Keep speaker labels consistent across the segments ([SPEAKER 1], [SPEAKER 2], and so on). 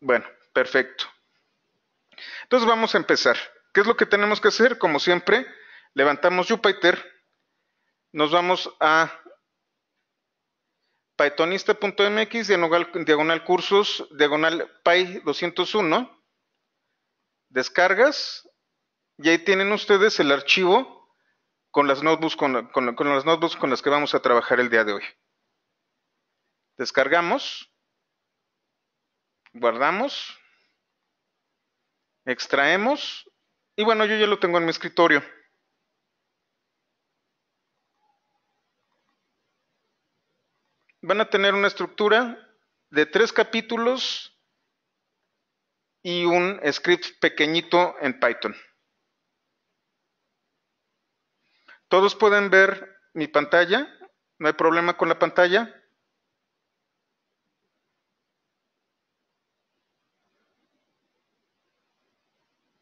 [SPEAKER 1] Bueno, perfecto. Entonces vamos a empezar. ¿Qué es lo que tenemos que hacer? Como siempre, levantamos Jupyter, nos vamos a pythonista.mx, diagonal, cursos, diagonal py 201, descargas, y ahí tienen ustedes el archivo con las con las notebooks con las que vamos a trabajar el día de hoy. Descargamos guardamos, extraemos y bueno, yo ya lo tengo en mi escritorio. Van a tener una estructura de tres capítulos y un script pequeñito en Python. Todos pueden ver mi pantalla, no hay problema con la pantalla.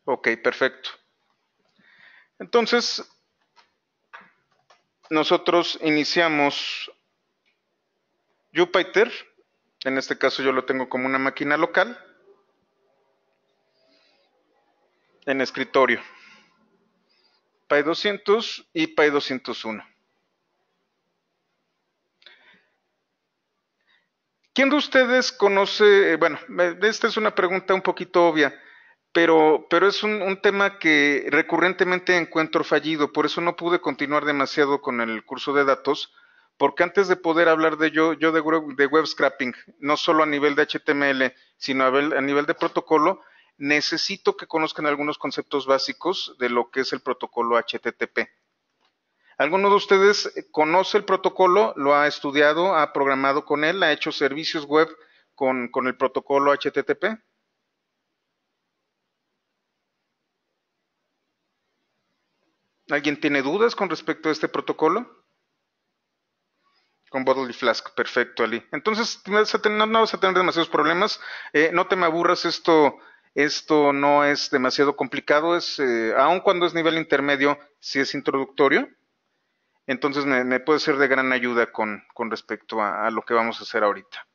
[SPEAKER 1] Ok, perfecto. Entonces, nosotros iniciamos Jupyter. En este caso yo lo tengo como una máquina local en escritorio. Py 200 y Py 201. ¿Quién de ustedes conoce, eh, bueno, esta es una pregunta un poquito obvia pero, pero es un, tema que recurrentemente encuentro fallido, por eso no pude continuar demasiado con el curso de datos, porque antes de poder hablar de yo, yo de, web scrapping, no solo a nivel de HTML, sino a, nivel de protocolo, necesito que conozcan algunos conceptos básicos de lo que es el protocolo HTTP. ¿Alguno de ustedes conoce el protocolo? ¿Lo ha estudiado? ¿Ha programado con él? ¿Ha hecho servicios web con el protocolo HTTP? ¿Alguien tiene dudas con respecto a este protocolo? Con Bottle y Flask, perfecto, Ali. Entonces, no, vas a tener demasiados problemas. Eh, no te me aburras, esto, esto no es demasiado complicado. Es, eh, aun cuando es nivel intermedio, sí es introductorio. Entonces, me, puede ser de gran ayuda con, respecto a, lo que vamos a hacer ahorita.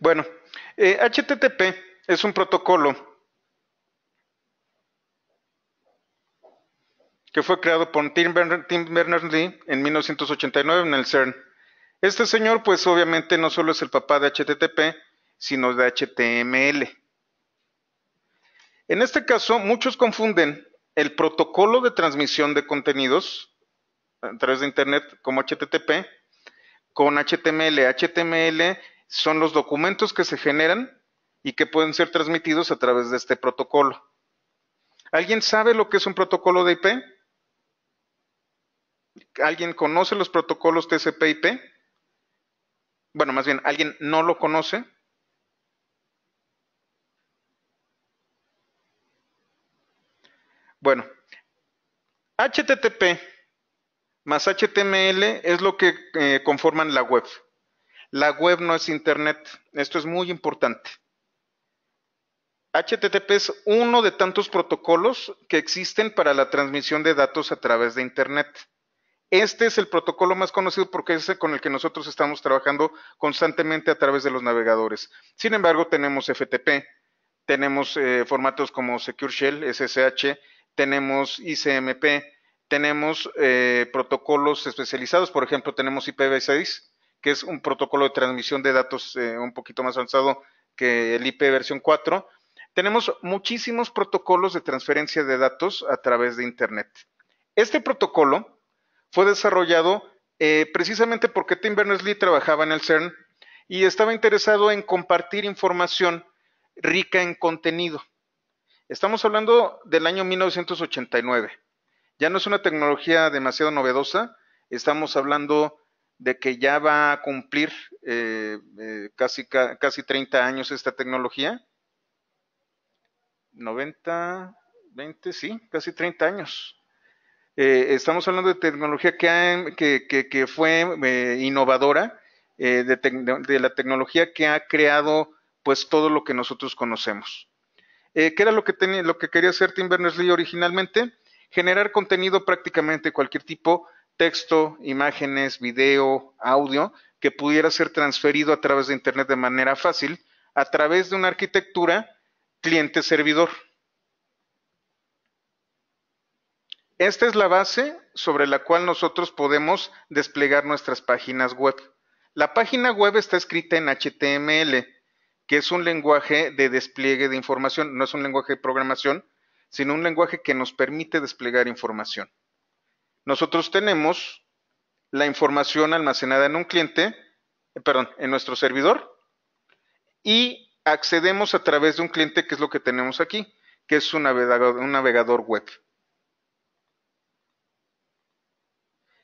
[SPEAKER 1] Bueno, HTTP eh, es un protocolo que fue creado por Tim Berners-Lee en 1989 en el CERN. Este señor, pues obviamente no solo es el papá de HTTP, sino de HTML. En este caso, muchos confunden el protocolo de transmisión de contenidos eh, a través de Internet como HTTP con HTML. HTML son los documentos que se generan y que pueden ser transmitidos a través de este protocolo. ¿Alguien sabe lo que es un protocolo de IP? ¿Alguien conoce los protocolos TCP/IP? Bueno, más bien, ¿alguien no lo conoce? Bueno, HTTP más HTML es lo que eh, conforman la web. La web no es Internet. Esto es muy importante. HTTP es uno de tantos protocolos que existen para la transmisión de datos a través de Internet. Este es el protocolo más conocido porque es el con el que nosotros estamos trabajando constantemente a través de los navegadores. Sin embargo, tenemos FTP, tenemos eh, formatos como Secure Shell, SSH, tenemos ICMP, tenemos eh, protocolos especializados, por ejemplo, tenemos IPv6, que es un protocolo de transmisión de datos eh, un poquito más avanzado que el IP versión 4, tenemos muchísimos protocolos de transferencia de datos a través de Internet. Este protocolo fue desarrollado eh, precisamente porque Tim Berners-Lee trabajaba en el CERN y estaba interesado en compartir información rica en contenido. Estamos hablando del año 1989. Ya no es una tecnología demasiado novedosa. Estamos hablando de que ya va a cumplir eh, eh, casi, casi 30 años esta tecnología. 90, 20, sí, casi 30 años. Eh, estamos hablando de tecnología que, fue eh, innovadora, eh, de, la tecnología que ha creado pues todo lo que nosotros conocemos. ¿Qué era lo que, lo que quería hacer Tim Berners-Lee originalmente? Generar contenido prácticamente cualquier tipo, texto, imágenes, video, audio, que pudiera ser transferido a través de Internet de manera fácil, a través de una arquitectura cliente-servidor. Esta es la base sobre la cual nosotros podemos desplegar nuestras páginas web. La página web está escrita en HTML, que es un lenguaje de despliegue de información, no es un lenguaje de programación, sino un lenguaje que nos permite desplegar información. Nosotros tenemos la información almacenada en un cliente, eh, perdón, en nuestro servidor, y accedemos a través de un cliente que es lo que tenemos aquí, que es un navegador, web.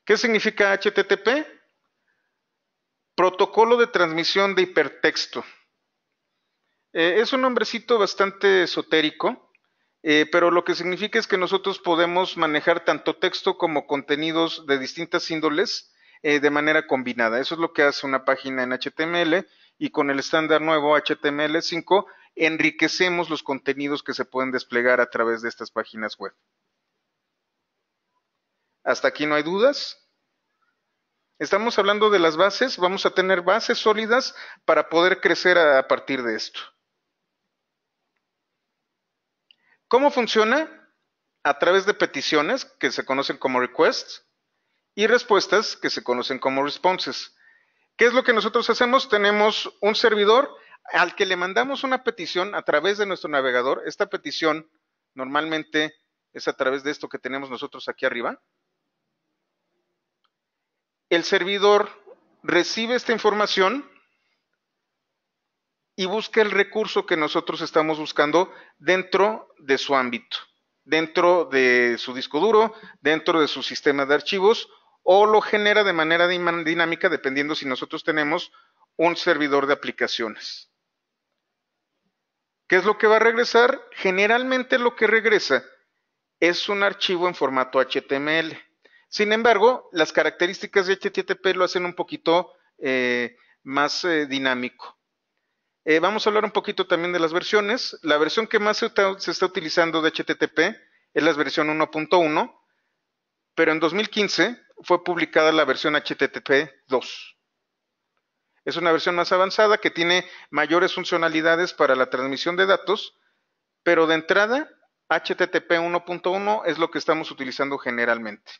[SPEAKER 1] ¿Qué significa HTTP? Protocolo de transmisión de hipertexto. Eh, es un nombrecito bastante esotérico, eh, pero lo que significa es que nosotros podemos manejar tanto texto como contenidos de distintas índoles eh, de manera combinada. Eso es lo que hace una página en HTML y con el estándar nuevo HTML5 enriquecemos los contenidos que se pueden desplegar a través de estas páginas web. ¿Hasta aquí no hay dudas? Estamos hablando de las bases, vamos a tener bases sólidas para poder crecer a partir de esto. ¿Cómo funciona? A través de peticiones, que se conocen como requests, y respuestas, que se conocen como responses. ¿Qué es lo que nosotros hacemos? Tenemos un servidor al que le mandamos una petición a través de nuestro navegador. Esta petición normalmente es a través de esto que tenemos nosotros aquí arriba. El servidor recibe esta información y busca el recurso que nosotros estamos buscando dentro de su ámbito, dentro de su disco duro, dentro de su sistema de archivos o lo genera de manera dinámica dependiendo si nosotros tenemos un servidor de aplicaciones. ¿Qué es lo que va a regresar? Generalmente lo que regresa es un archivo en formato HTML. Sin embargo, las características de HTTP lo hacen un poquito eh, más eh, dinámico. Eh, vamos a hablar un poquito también de las versiones. La versión que más se está utilizando de HTTP es la versión 1.1, pero en 2015 fue publicada la versión HTTP 2. Es una versión más avanzada que tiene mayores funcionalidades para la transmisión de datos, pero de entrada HTTP 1.1 es lo que estamos utilizando generalmente.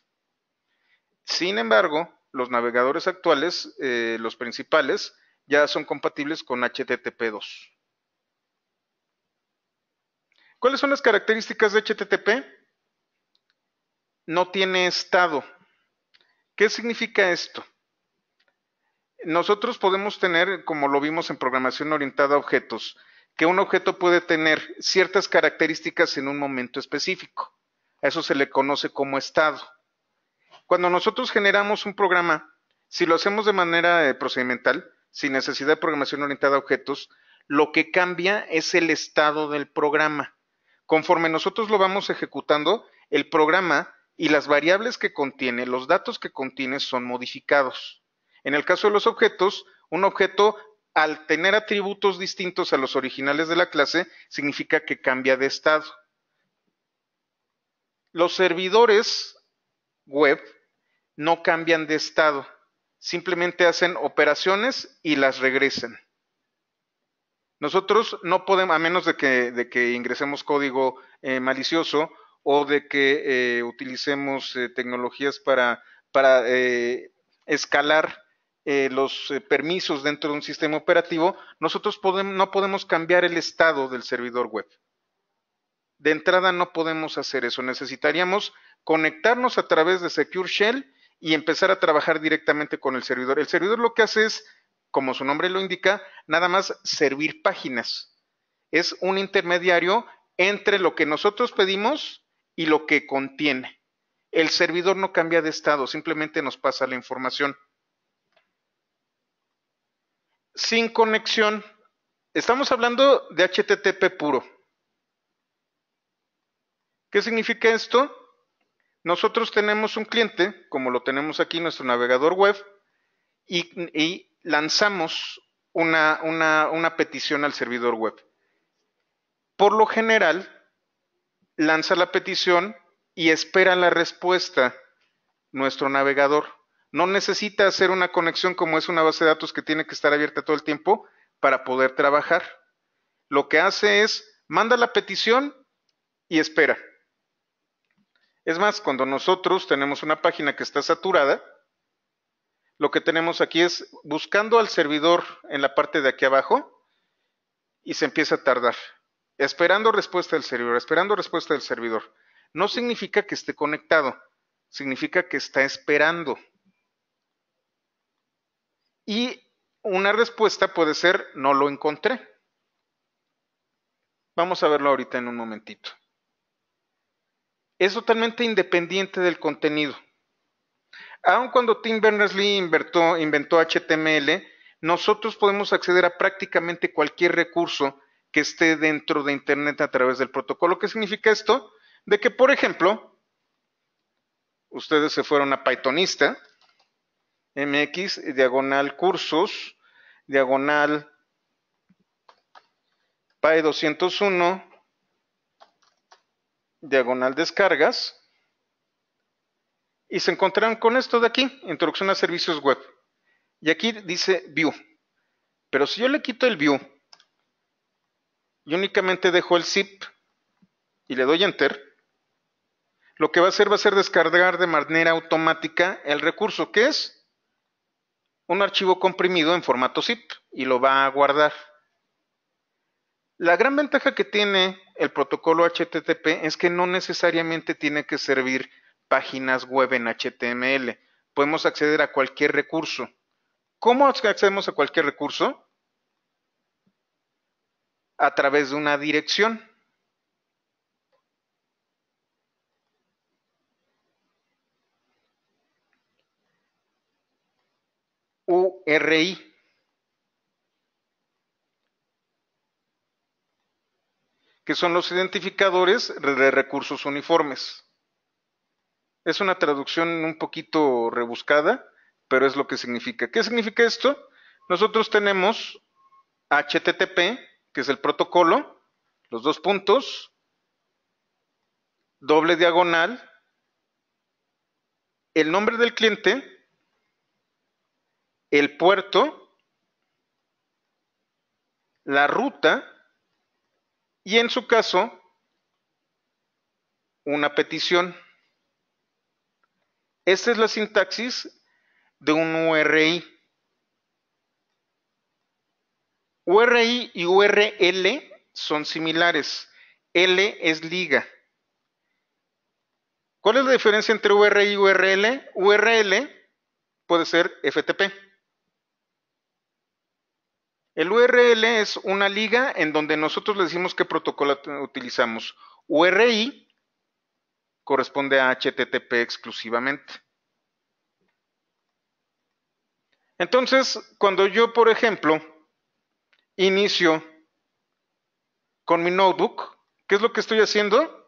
[SPEAKER 1] Sin embargo, los navegadores actuales, eh, los principales, ya son compatibles con HTTP 2. ¿Cuáles son las características de HTTP? No tiene estado, ¿Qué significa esto? Nosotros podemos tener, como lo vimos en programación orientada a objetos, que un objeto puede tener ciertas características en un momento específico. A eso se le conoce como estado. Cuando nosotros generamos un programa, si lo hacemos de manera eh, procedimental, sin necesidad de programación orientada a objetos, lo que cambia es el estado del programa. Conforme nosotros lo vamos ejecutando, el programa y las variables que contiene, los datos que contiene son modificados. En el caso de los objetos, un objeto al tener atributos distintos a los originales de la clase, significa que cambia de estado. Los servidores web no cambian de estado, simplemente hacen operaciones y las regresan. Nosotros no podemos, a menos de que, ingresemos código eh, malicioso, o de que eh, utilicemos eh, tecnologías para, eh, escalar los permisos dentro de un sistema operativo, nosotros no podemos cambiar el estado del servidor web. De entrada no podemos hacer eso. Necesitaríamos conectarnos a través de Secure Shell y empezar a trabajar directamente con el servidor. El servidor lo que hace es, como su nombre lo indica, nada más servir páginas. Es un intermediario entre lo que nosotros pedimos y lo que contiene. El servidor no cambia de estado, simplemente nos pasa la información. Sin conexión, estamos hablando de HTTP puro. ¿Qué significa esto? Nosotros tenemos un cliente, como lo tenemos aquí nuestro navegador web, y, lanzamos una petición al servidor web. Por lo general, lanza la petición y espera la respuesta nuestro navegador. No necesita hacer una conexión como es una base de datos que tiene que estar abierta todo el tiempo para poder trabajar. Lo que hace es manda la petición y espera. Es más, cuando nosotros tenemos una página que está saturada, lo que tenemos aquí es buscando al servidor en la parte de aquí abajo y se empieza a tardar esperando respuesta del servidor, esperando respuesta del servidor. No significa que esté conectado, significa que está esperando. Y una respuesta puede ser, no lo encontré. Vamos a verlo ahorita en un momentito. Es totalmente independiente del contenido. Aun cuando Tim Berners-Lee inventó, HTML, nosotros podemos acceder a prácticamente cualquier recurso que esté dentro de Internet a través del protocolo. ¿Qué significa esto? De que, por ejemplo, ustedes se fueron a Pythonista, MX, diagonal cursos, diagonal PAE 201, diagonal descargas, y se encontraron con esto de aquí, introducción a servicios web. Y aquí dice view. Pero si yo le quito el view y únicamente dejo el zip y le doy enter, lo que va a hacer va a ser descargar de manera automática el recurso, que es un archivo comprimido en formato zip y lo va a guardar. La gran ventaja que tiene el protocolo HTTP es que no necesariamente tiene que servir páginas web en HTML. Podemos acceder a cualquier recurso. ¿Cómo accedemos a cualquier recurso? a través de una dirección. URI. que son los identificadores de recursos uniformes. Es una traducción un poquito rebuscada, pero es lo que significa. ¿Qué significa esto? Nosotros tenemos HTTP, que es el protocolo, los dos puntos, doble diagonal, el nombre del cliente, el puerto, la ruta y en su caso una petición. Esta es la sintaxis de un URI. URI y URL son similares. L es liga. ¿Cuál es la diferencia entre URI y URL? URL puede ser FTP. El URL es una liga en donde nosotros le decimos qué protocolo utilizamos. URI corresponde a HTTP exclusivamente. Entonces, cuando yo, por ejemplo, inicio con mi notebook. ¿Qué es lo que estoy haciendo?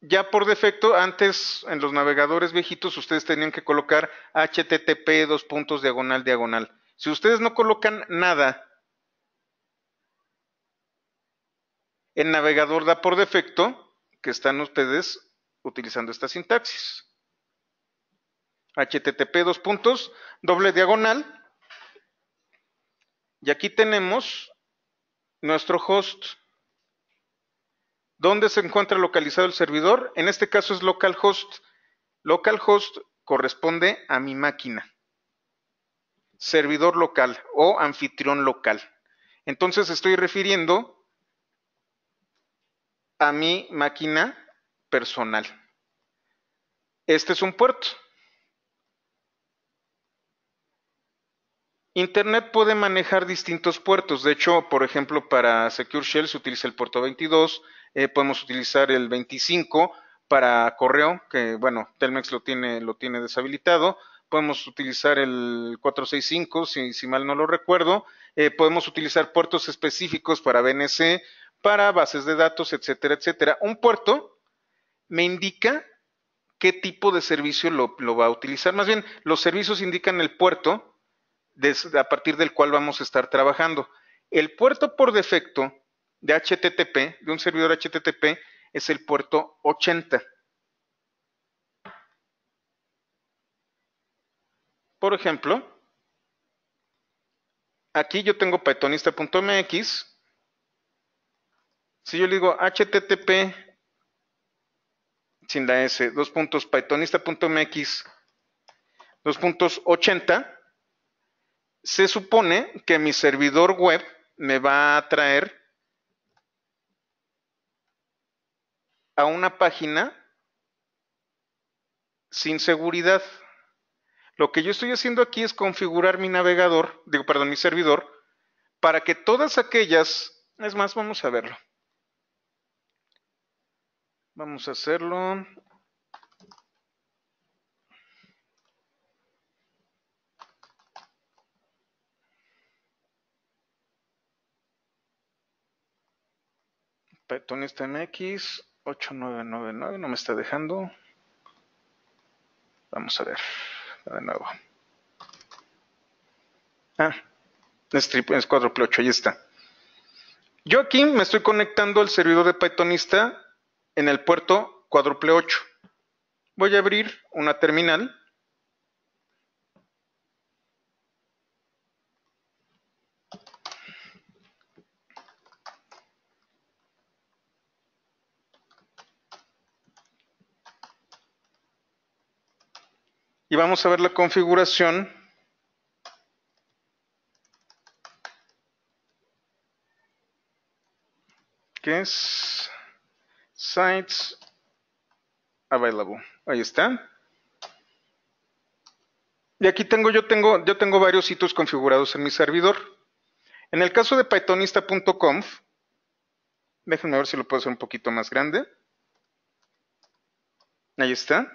[SPEAKER 1] Ya por defecto, antes en los navegadores viejitos ustedes tenían que colocar http dos puntos diagonal diagonal. Si ustedes no colocan nada, el navegador da por defecto que están ustedes utilizando esta sintaxis http dos puntos, doble diagonal. Y aquí tenemos nuestro host. ¿Dónde se encuentra localizado el servidor? En este caso es localhost. Localhost corresponde a mi máquina. Servidor local o anfitrión local. Entonces estoy refiriendo a mi máquina personal. Este es un puerto. Internet puede manejar distintos puertos. De hecho, por ejemplo, para Secure Shell se utiliza el puerto 22, eh, podemos utilizar el 25 para correo, que bueno, Telmex lo tiene, deshabilitado. Podemos utilizar el 465, si, mal no lo recuerdo. Eh, podemos utilizar puertos específicos para BNC, para bases de datos, etcétera, etcétera. Un puerto me indica qué tipo de servicio lo va a utilizar. Más bien, los servicios indican el puerto a partir del cual vamos a estar trabajando. El puerto por defecto de HTTP, de un servidor HTTP, es el puerto 80. Por ejemplo, aquí yo tengo pythonista.mx. Si yo le digo http sin la s, dos puntos pythonista.mx, dos puntos 80, se supone que mi servidor web me va a traer a una página sin seguridad. Lo que yo estoy haciendo aquí es configurar mi navegador, digo, perdón, mi servidor, para que todas aquellas, es más, vamos a verlo. Vamos a hacerlo Pythonista MX 8999 no me está dejando. Vamos a ver de nuevo. Ah, es 4 8 ahí está. Yo aquí me estoy conectando al servidor de Pythonista en el puerto 4 8 Voy a abrir una terminal vamos a ver la configuración que es sites available. Ahí está. Y aquí tengo yo tengo yo tengo varios sitios configurados en mi servidor. En el caso de pythonista.conf, déjenme ver si lo puedo hacer un poquito más grande. Ahí está.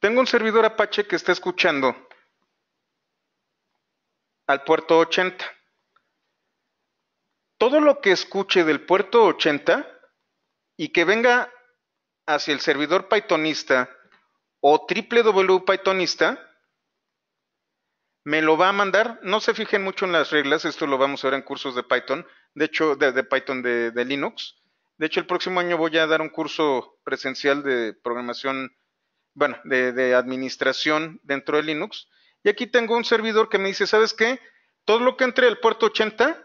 [SPEAKER 1] Tengo un servidor Apache que está escuchando al puerto 80. Todo lo que escuche del puerto 80 y que venga hacia el servidor Pythonista o Pythonista me lo va a mandar. No se fijen mucho en las reglas, esto lo vamos a ver en cursos de Python, de hecho, de, Python de, Linux. De hecho, el próximo año voy a dar un curso presencial de programación bueno, de, administración dentro de Linux. Y aquí tengo un servidor que me dice, ¿sabes qué? Todo lo que entre al puerto 80,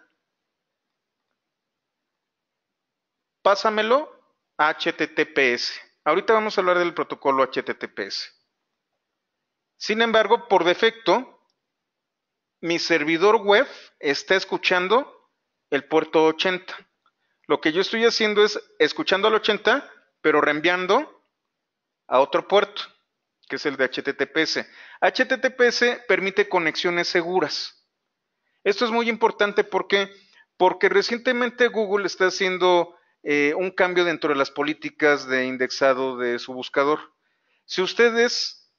[SPEAKER 1] pásamelo a HTTPS. Ahorita vamos a hablar del protocolo HTTPS. Sin embargo, por defecto, mi servidor web está escuchando el puerto 80. Lo que yo estoy haciendo es escuchando al 80, pero reenviando a otro puerto, que es el de HTTPS. HTTPS permite conexiones seguras. Esto es muy importante porque, porque recientemente Google está haciendo eh, un cambio dentro de las políticas de indexado de su buscador. Si ustedes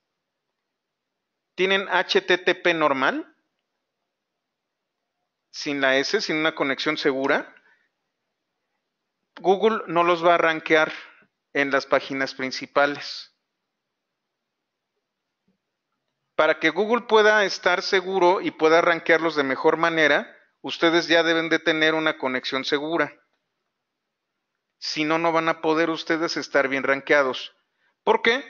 [SPEAKER 1] tienen HTTP normal, sin la S, sin una conexión segura, Google no los va a rankear en las páginas principales. Para que Google pueda estar seguro y pueda rankearlos de mejor manera, ustedes ya deben de tener una conexión segura. Si no, no van a poder ustedes estar bien rankeados. ¿Por qué?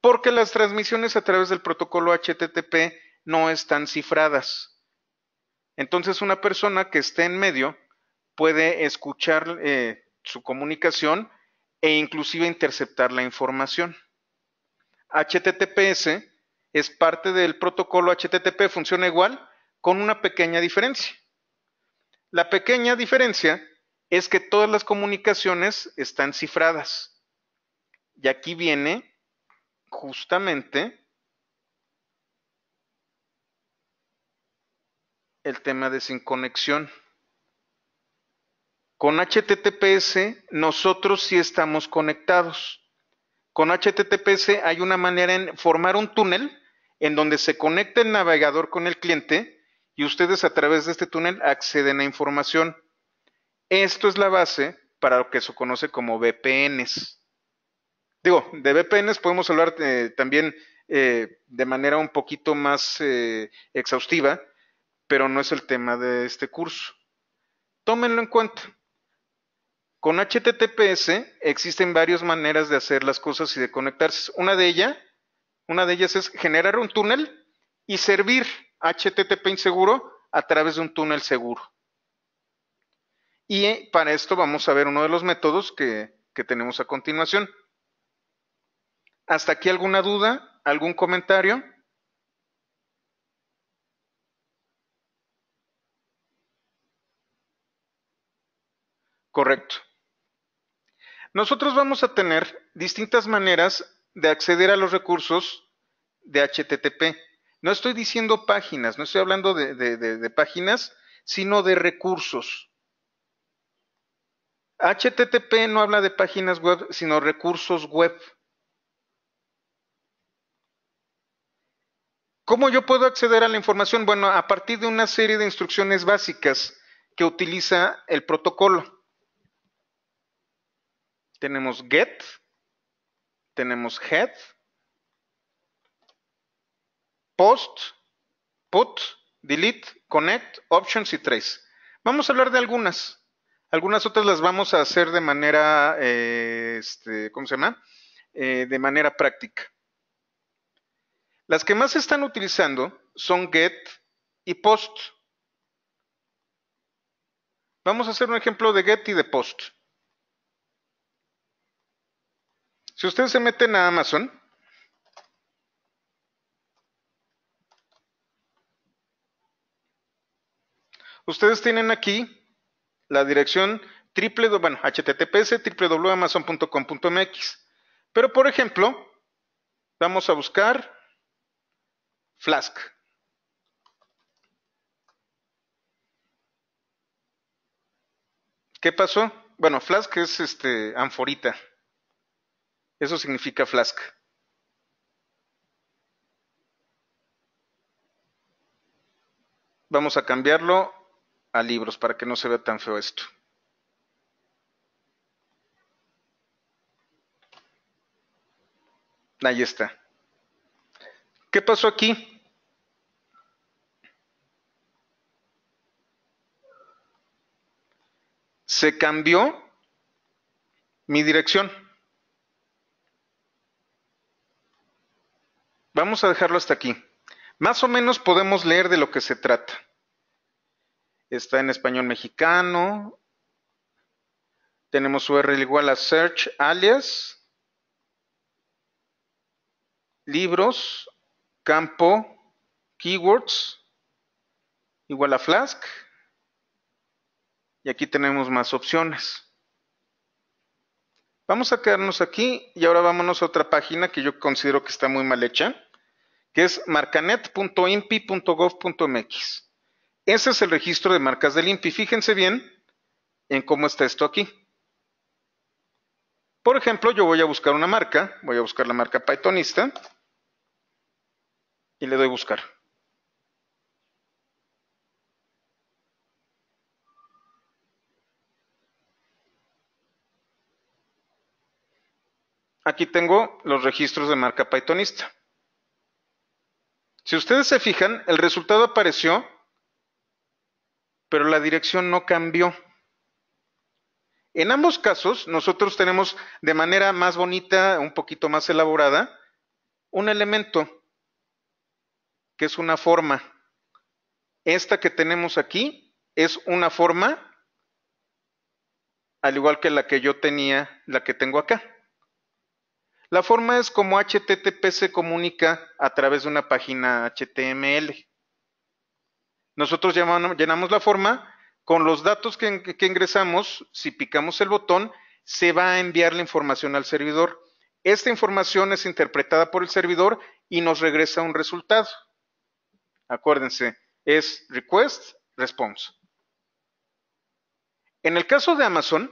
[SPEAKER 1] Porque las transmisiones a través del protocolo HTTP no están cifradas. Entonces una persona que esté en medio puede escuchar eh, su comunicación e inclusive interceptar la información. HTTPS es parte del protocolo HTTP, funciona igual, con una pequeña diferencia. La pequeña diferencia es que todas las comunicaciones están cifradas. Y aquí viene justamente el tema de sin conexión. Con HTTPS nosotros sí estamos conectados. Con HTTPS hay una manera en formar un túnel en donde se conecta el navegador con el cliente y ustedes a través de este túnel acceden a información. Esto es la base para lo que se conoce como VPNs. Digo, de VPNs podemos hablar eh, también eh, de manera un poquito más eh, exhaustiva, pero no es el tema de este curso. Tómenlo en cuenta. Con HTTPS existen varias maneras de hacer las cosas y de conectarse. Una de ellas, una de ellas es generar un túnel y servir HTTP inseguro a través de un túnel seguro. Y eh, para esto vamos a ver uno de los métodos que, que tenemos a continuación. ¿Hasta aquí alguna duda? ¿Algún comentario? Correcto. Nosotros vamos a tener distintas maneras de acceder a los recursos de HTTP. No estoy diciendo páginas, no estoy hablando de, páginas, sino de recursos. HTTP no habla de páginas web, sino recursos web. ¿Cómo yo puedo acceder a la información? Bueno, a partir de una serie de instrucciones básicas que utiliza el protocolo. Tenemos get, tenemos head, post, put, delete, connect, options y trace. Vamos a hablar de algunas. Algunas otras las vamos a hacer de manera, eh, este, ¿cómo se llama? Eh, de manera práctica. Las que más se están utilizando son get y post. Vamos a hacer un ejemplo de get y de post. Si ustedes se meten a Amazon, ustedes tienen aquí la dirección triple, bueno, https www.amazon.com.mx. Pero por ejemplo, vamos a buscar Flask. ¿Qué pasó? Bueno, Flask es este anforita. Eso significa Flask. Vamos a cambiarlo a libros para que no se vea tan feo esto. Ahí está. ¿Qué pasó aquí? Se cambió mi dirección. Vamos a dejarlo hasta aquí. Más o menos podemos leer de lo que se trata. Está en español mexicano. Tenemos URL igual a search alias libros campo keywords igual a Flask. Y aquí tenemos más opciones. Vamos a quedarnos aquí y ahora vámonos a otra página que yo considero que está muy mal hecha que es marcanet.impi.gov.mx. Ese es el registro de marcas del IMPI. Fíjense bien en cómo está esto aquí. Por ejemplo, yo voy a buscar una marca, voy a buscar la marca Pythonista y le doy buscar. Aquí tengo los registros de marca Pythonista. Si ustedes se fijan, el resultado apareció, pero la dirección no cambió. En ambos casos, nosotros tenemos de manera más bonita, un poquito más elaborada, un elemento, que es una forma. Esta que tenemos aquí es una forma, al igual que la que yo tenía, la que tengo acá. La forma es como HTTP se comunica a través de una página HTML. Nosotros llenamos la forma, con los datos que, ingresamos, si picamos el botón, se va a enviar la información al servidor. Esta información es interpretada por el servidor y nos regresa un resultado. Acuérdense, es request, response. En el caso de Amazon,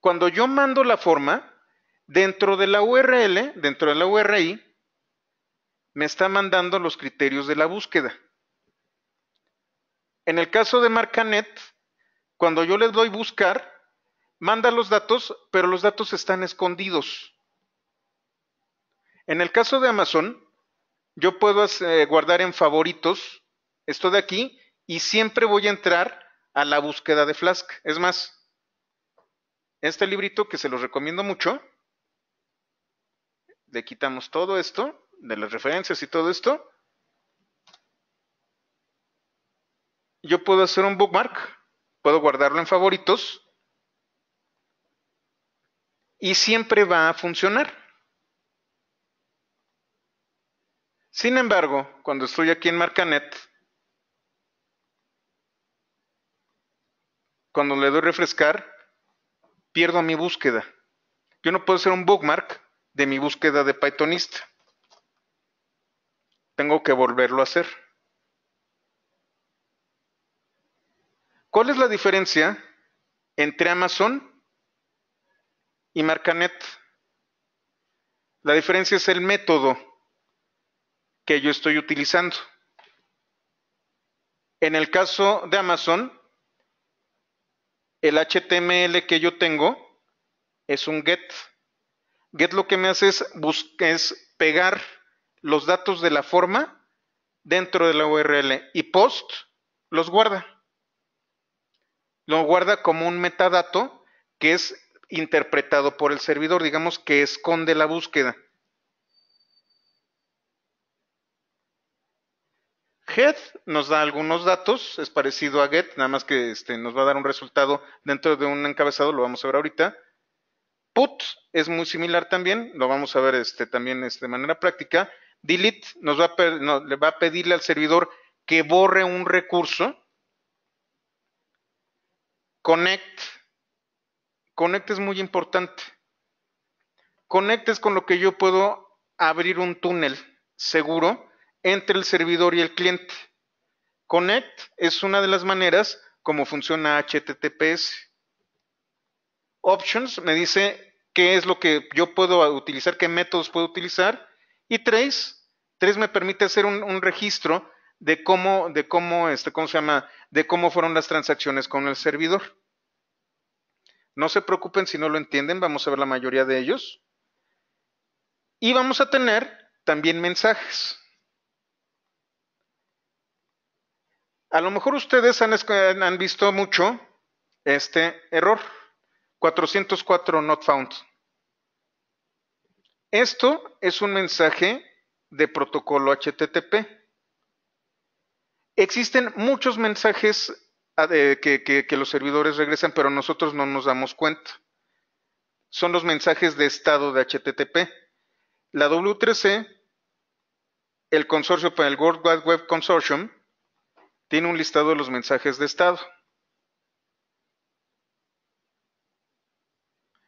[SPEAKER 1] cuando yo mando la forma, dentro de la URL, dentro de la URI, me está mandando los criterios de la búsqueda. En el caso de Marcanet, cuando yo le doy buscar, manda los datos, pero los datos están escondidos. En el caso de Amazon, yo puedo eh, guardar en favoritos esto de aquí y siempre voy a entrar a la búsqueda de Flask. Es más, este librito que se los recomiendo mucho, le quitamos todo esto, de las referencias y todo esto, yo puedo hacer un bookmark, puedo guardarlo en favoritos y siempre va a funcionar. Sin embargo, cuando estoy aquí en Marcanet, cuando le doy refrescar, pierdo mi búsqueda. Yo no puedo hacer un bookmark de mi búsqueda de Pythonista. Tengo que volverlo a hacer. ¿Cuál es la diferencia entre Amazon y Marcanet? La diferencia es el método que yo estoy utilizando. En el caso de Amazon, el HTML que yo tengo es un get. Get lo que me hace es, pegar los datos de la forma dentro de la URL y post los guarda. Lo guarda como un metadato que es interpretado por el servidor, digamos que esconde la búsqueda. Head nos da algunos datos, es parecido a get, nada más que este, nos va a dar un resultado dentro de un encabezado, lo vamos a ver ahorita. Put es muy similar también, lo vamos a ver este, también este, de manera práctica. Delete nos va le va a pedirle al servidor que borre un recurso. Connect. Connect es muy importante. Connect es con lo que yo puedo abrir un túnel seguro entre el servidor y el cliente. Connect es una de las maneras como funciona HTTPS. Options me dice qué es lo que yo puedo utilizar, qué métodos puedo utilizar. Y Trace, Trace me permite hacer un, registro de este, cómo, se llama? De cómo fueron las transacciones con el servidor. No se preocupen si no lo entienden, vamos a ver la mayoría de ellos. Y vamos a tener también mensajes. A lo mejor ustedes han, visto mucho este error. 404 not found. Esto es un mensaje de protocolo HTTP. Existen muchos mensajes ah, que, que, los servidores regresan, pero nosotros no nos damos cuenta. Son los mensajes de estado de HTTP. La W3C, el consorcio para el World Wide Web Consortium, tiene un listado de los mensajes de estado.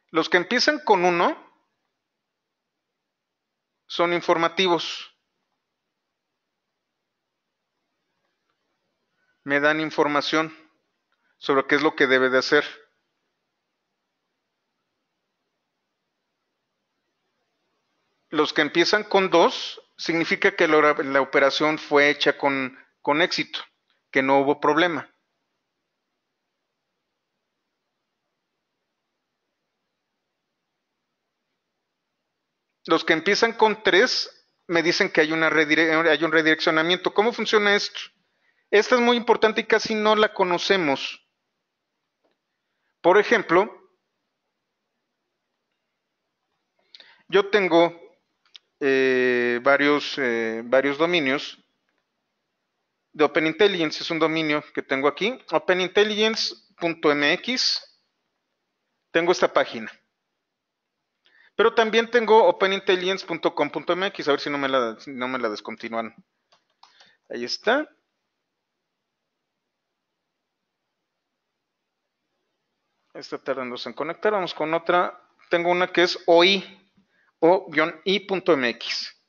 [SPEAKER 1] Los que empiezan con uno son informativos. Me dan información sobre qué es lo que debe de hacer. Los que empiezan con dos significa que la, operación fue hecha con éxito que no hubo problema. Los que empiezan con tres, me dicen que hay, una hay un redireccionamiento. ¿Cómo funciona esto? Esta es muy importante y casi no la conocemos. Por ejemplo, yo tengo eh, varios, eh, varios dominios de Open Intelligence, es un dominio que tengo aquí, openintelligence.mx, tengo esta página. Pero también tengo openintelligence.com.mx, a ver si no me la, no me la descontinúan. Ahí está. Está tardándose en conectar. Vamos con otra. Tengo una que es OI, o-i.mx.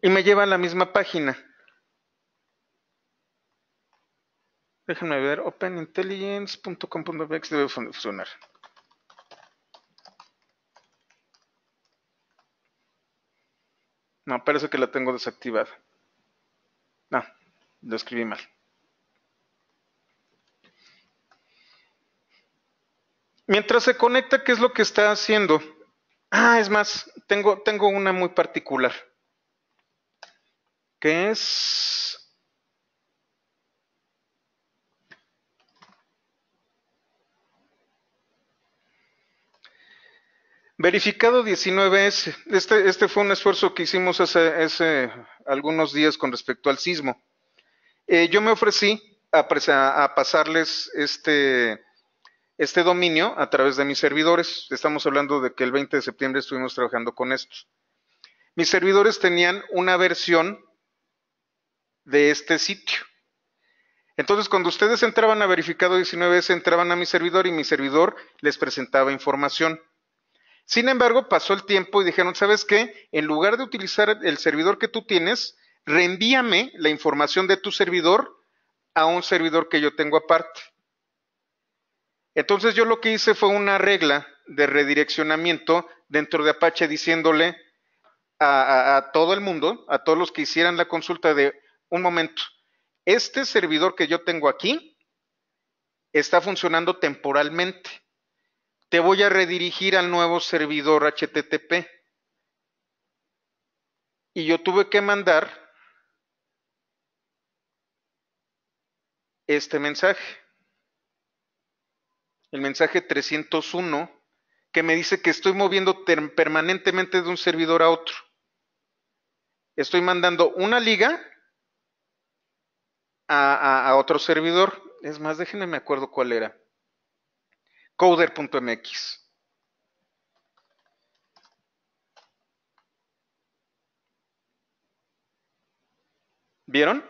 [SPEAKER 1] Y me lleva a la misma página. Déjenme ver, openintelligence.com.mx debe funcionar. No, parece que la tengo desactivada. No, lo escribí mal. Mientras se conecta, ¿qué es lo que está haciendo? Ah, es más, tengo, tengo una muy particular. Que es Verificado 19S. Este, este, fue un esfuerzo que hicimos hace, algunos días con respecto al sismo. Eh, yo me ofrecí a, pasarles este, este dominio a través de mis servidores. Estamos hablando de que el 20 de septiembre estuvimos trabajando con estos. Mis servidores tenían una versión de este sitio. Entonces, cuando ustedes entraban a verificado 19S, entraban a mi servidor y mi servidor les presentaba información. Sin embargo, pasó el tiempo y dijeron, ¿sabes qué? En lugar de utilizar el servidor que tú tienes, reenvíame la información de tu servidor a un servidor que yo tengo aparte. Entonces yo lo que hice fue una regla de redireccionamiento dentro de Apache diciéndole a, a todo el mundo, a todos los que hicieran la consulta de un momento, este servidor que yo tengo aquí está funcionando temporalmente te voy a redirigir al nuevo servidor HTTP. Y yo tuve que mandar este mensaje. El mensaje 301 que me dice que estoy moviendo permanentemente de un servidor a otro. Estoy mandando una liga a, otro servidor. Es más, déjenme me acuerdo cuál era coder.mx. ¿Vieron?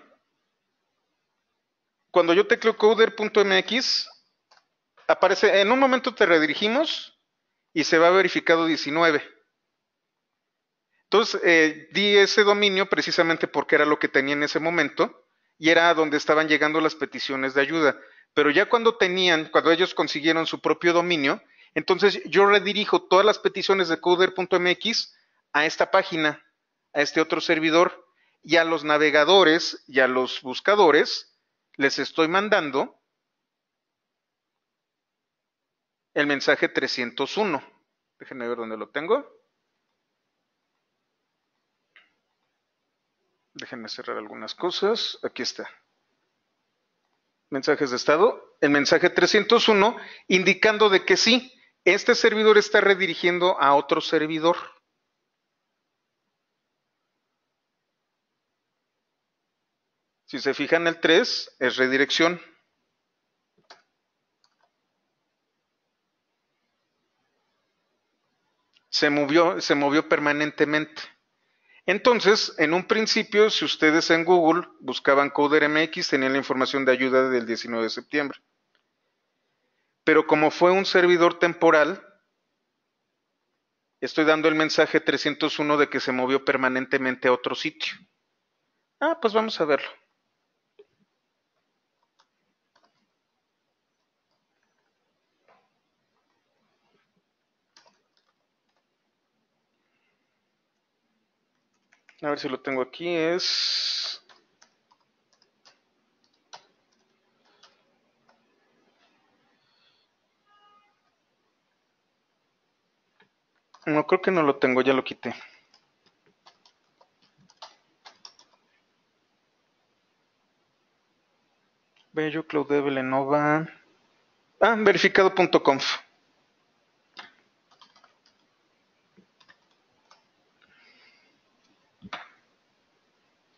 [SPEAKER 1] Cuando yo tecleo coder.mx, aparece, en un momento te redirigimos y se va verificado 19. Entonces, eh, di ese dominio precisamente porque era lo que tenía en ese momento y era donde estaban llegando las peticiones de ayuda. Pero ya cuando tenían, cuando ellos consiguieron su propio dominio, entonces yo redirijo todas las peticiones de coder.mx a esta página, a este otro servidor, y a los navegadores y a los buscadores les estoy mandando el mensaje 301. Déjenme ver dónde lo tengo. Déjenme cerrar algunas cosas. Aquí está mensajes de estado, el mensaje 301, indicando de que sí, este servidor está redirigiendo a otro servidor. Si se fijan el 3, es redirección. Se movió, se movió permanentemente. Entonces, en un principio, si ustedes en Google buscaban Coder MX, tenían la información de ayuda del 19 de septiembre. Pero como fue un servidor temporal, estoy dando el mensaje 301 de que se movió permanentemente a otro sitio. Ah, pues vamos a verlo. a ver si lo tengo aquí, es... No, creo que no lo tengo, ya lo quité. Bello, Claude Belenova. Ah, verificado.conf.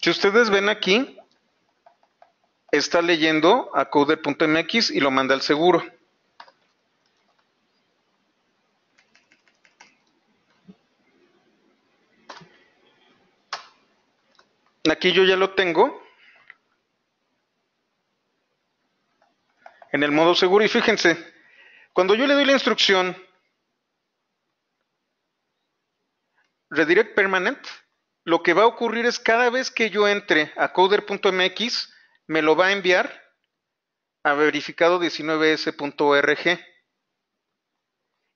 [SPEAKER 1] Si ustedes ven aquí, está leyendo a coder.mx y lo manda al seguro. Aquí yo ya lo tengo en el modo seguro y fíjense, cuando yo le doy la instrucción redirect permanent, lo que va a ocurrir es cada vez que yo entre a coder.mx, me lo va a enviar a verificado19s.org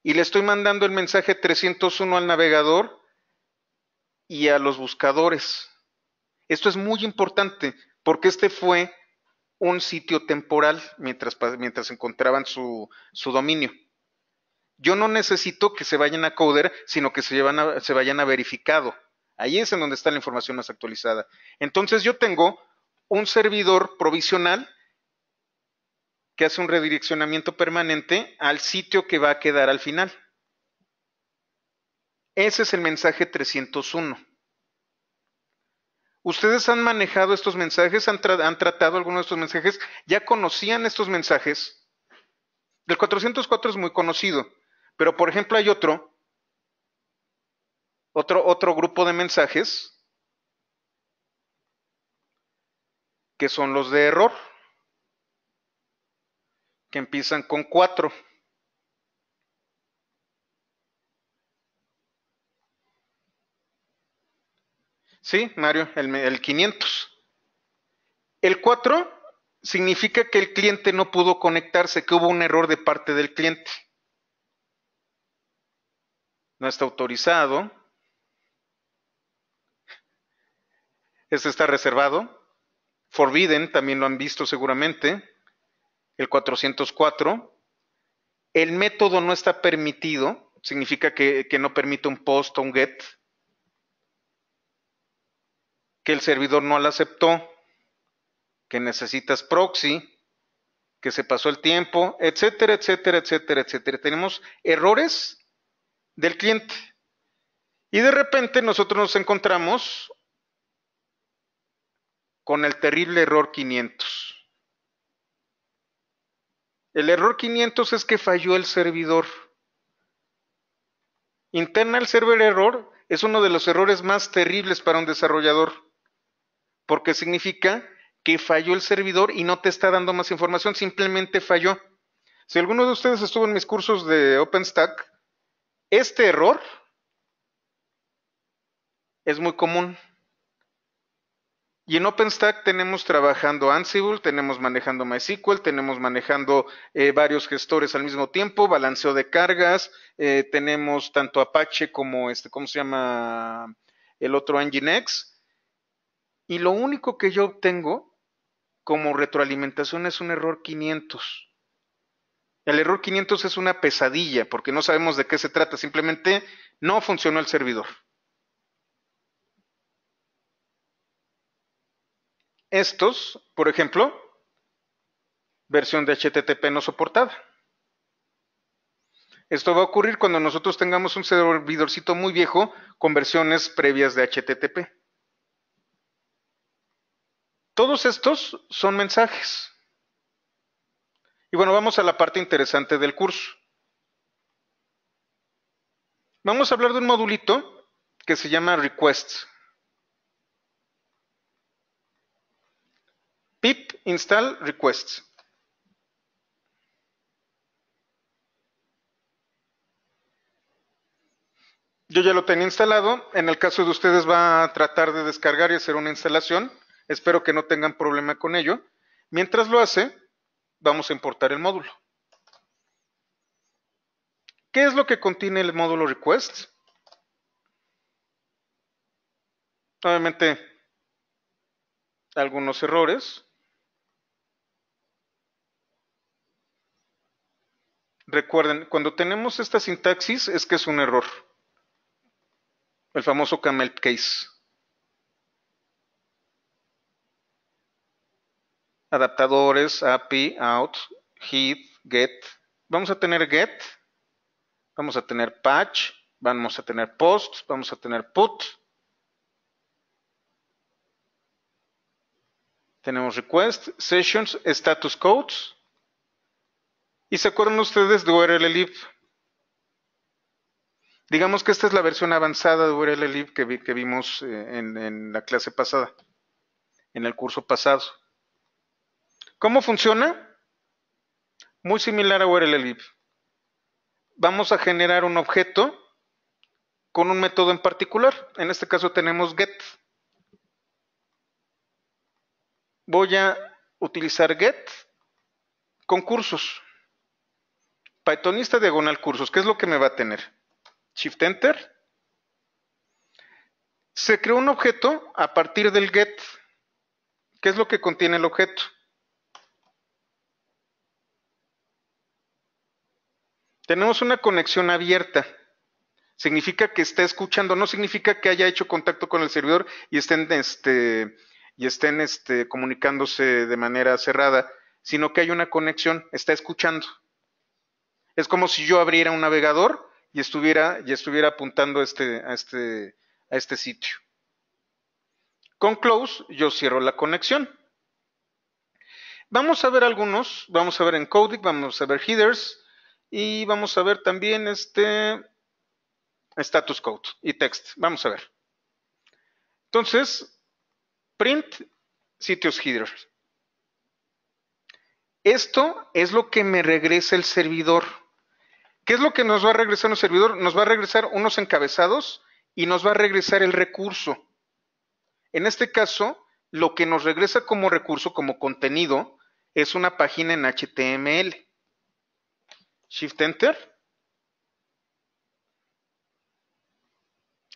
[SPEAKER 1] y le estoy mandando el mensaje 301 al navegador y a los buscadores. Esto es muy importante porque este fue un sitio temporal mientras, mientras encontraban su, dominio. Yo no necesito que se vayan a coder, sino que se vayan a verificado. Ahí es en donde está la información más actualizada. Entonces yo tengo un servidor provisional que hace un redireccionamiento permanente al sitio que va a quedar al final. Ese es el mensaje 301. ¿Ustedes han manejado estos mensajes? ¿Han, tratado algunos de estos mensajes? ¿Ya conocían estos mensajes? El 404 es muy conocido, pero por ejemplo hay otro otro, otro grupo de mensajes que son los de error, que empiezan con 4. Sí, Mario, el, el 500. El 4 significa que el cliente no pudo conectarse, que hubo un error de parte del cliente. No está autorizado, Este está reservado. Forbidden, también lo han visto seguramente. El 404. El método no está permitido. Significa que, no permite un post o un get. Que el servidor no lo aceptó. Que necesitas proxy que se pasó el tiempo, etcétera, etcétera, etcétera, etcétera. Tenemos errores del cliente. Y de repente nosotros nos encontramos con el terrible error 500. El error 500 es que falló el servidor. Internal Server Error es uno de los errores más terribles para un desarrollador, porque significa que falló el servidor y no te está dando más información, simplemente falló. Si alguno de ustedes estuvo en mis cursos de OpenStack, este error es muy común. Y en OpenStack tenemos trabajando Ansible, tenemos manejando MySQL, tenemos manejando eh, varios gestores al mismo tiempo, balanceo de cargas, eh, tenemos tanto Apache como este, ¿cómo se llama? El otro Nginx. Y lo único que yo obtengo como retroalimentación es un error 500. El error 500 es una pesadilla porque no sabemos de qué se trata, simplemente no funcionó el servidor. Estos, por ejemplo, versión de HTTP no soportada. Esto va a ocurrir cuando nosotros tengamos un servidorcito muy viejo con versiones previas de HTTP. Todos estos son mensajes. Y bueno, vamos a la parte interesante del curso. Vamos a hablar de un modulito que se llama requests. pip install requests Yo ya lo tenía instalado. En el caso de ustedes va a tratar de descargar y hacer una instalación. Espero que no tengan problema con ello. Mientras lo hace, vamos a importar el módulo. ¿Qué es lo que contiene el módulo requests? Obviamente, algunos errores. Recuerden, cuando tenemos esta sintaxis es que es un error. El famoso camel case. Adaptadores, API, out, hit, get. Vamos a tener get, vamos a tener patch, vamos a tener post, vamos a tener put. Tenemos request, sessions, status codes. ¿Y se acuerdan ustedes de URL Digamos que esta es la versión avanzada de URL que, vimos eh, en, la clase pasada, en el curso pasado. ¿Cómo funciona? Muy similar a URL Vamos a generar un objeto con un método en particular. En este caso tenemos get. Voy a utilizar get con cursos. Pythonista diagonal cursos, ¿qué es lo que me va a tener? Shift Enter. Se creó un objeto a partir del get. ¿Qué es lo que contiene el objeto? Tenemos una conexión abierta. Significa que está escuchando, no significa que haya hecho contacto con el servidor y estén, este, y estén este, comunicándose de manera cerrada, sino que hay una conexión, está escuchando. Es como si yo abriera un navegador y estuviera, y estuviera apuntando este, a, este, a este sitio. Con close yo cierro la conexión. Vamos a ver algunos, vamos a ver en encoding, vamos a ver headers y vamos a ver también este status code y text. Vamos a ver. Entonces, print sitios headers. Esto es lo que me regresa el servidor. ¿Qué es lo que nos va a regresar un servidor? Nos va a regresar unos encabezados y nos va a regresar el recurso. En este caso, lo que nos regresa como recurso, como contenido, es una página en HTML. Shift Enter.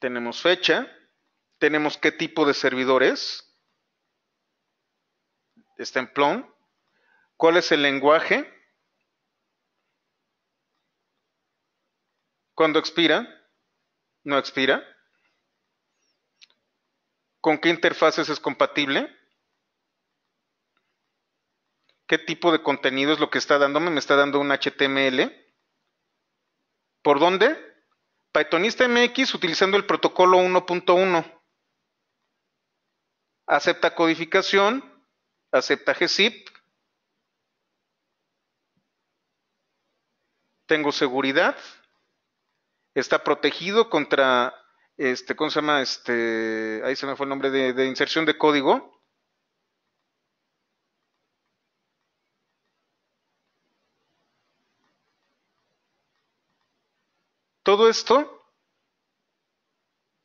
[SPEAKER 1] Tenemos fecha. Tenemos qué tipo de servidor es. Está en Plon. ¿Cuál es el lenguaje? Cuando expira, no expira. ¿Con qué interfaces es compatible? ¿Qué tipo de contenido es lo que está dándome? Me está dando un HTML. ¿Por dónde? Pythonista MX utilizando el protocolo 1.1. Acepta codificación, acepta GZIP. Tengo seguridad está protegido contra, este, ¿cómo se llama? Este, ahí se me fue el nombre de inserción de código. Todo esto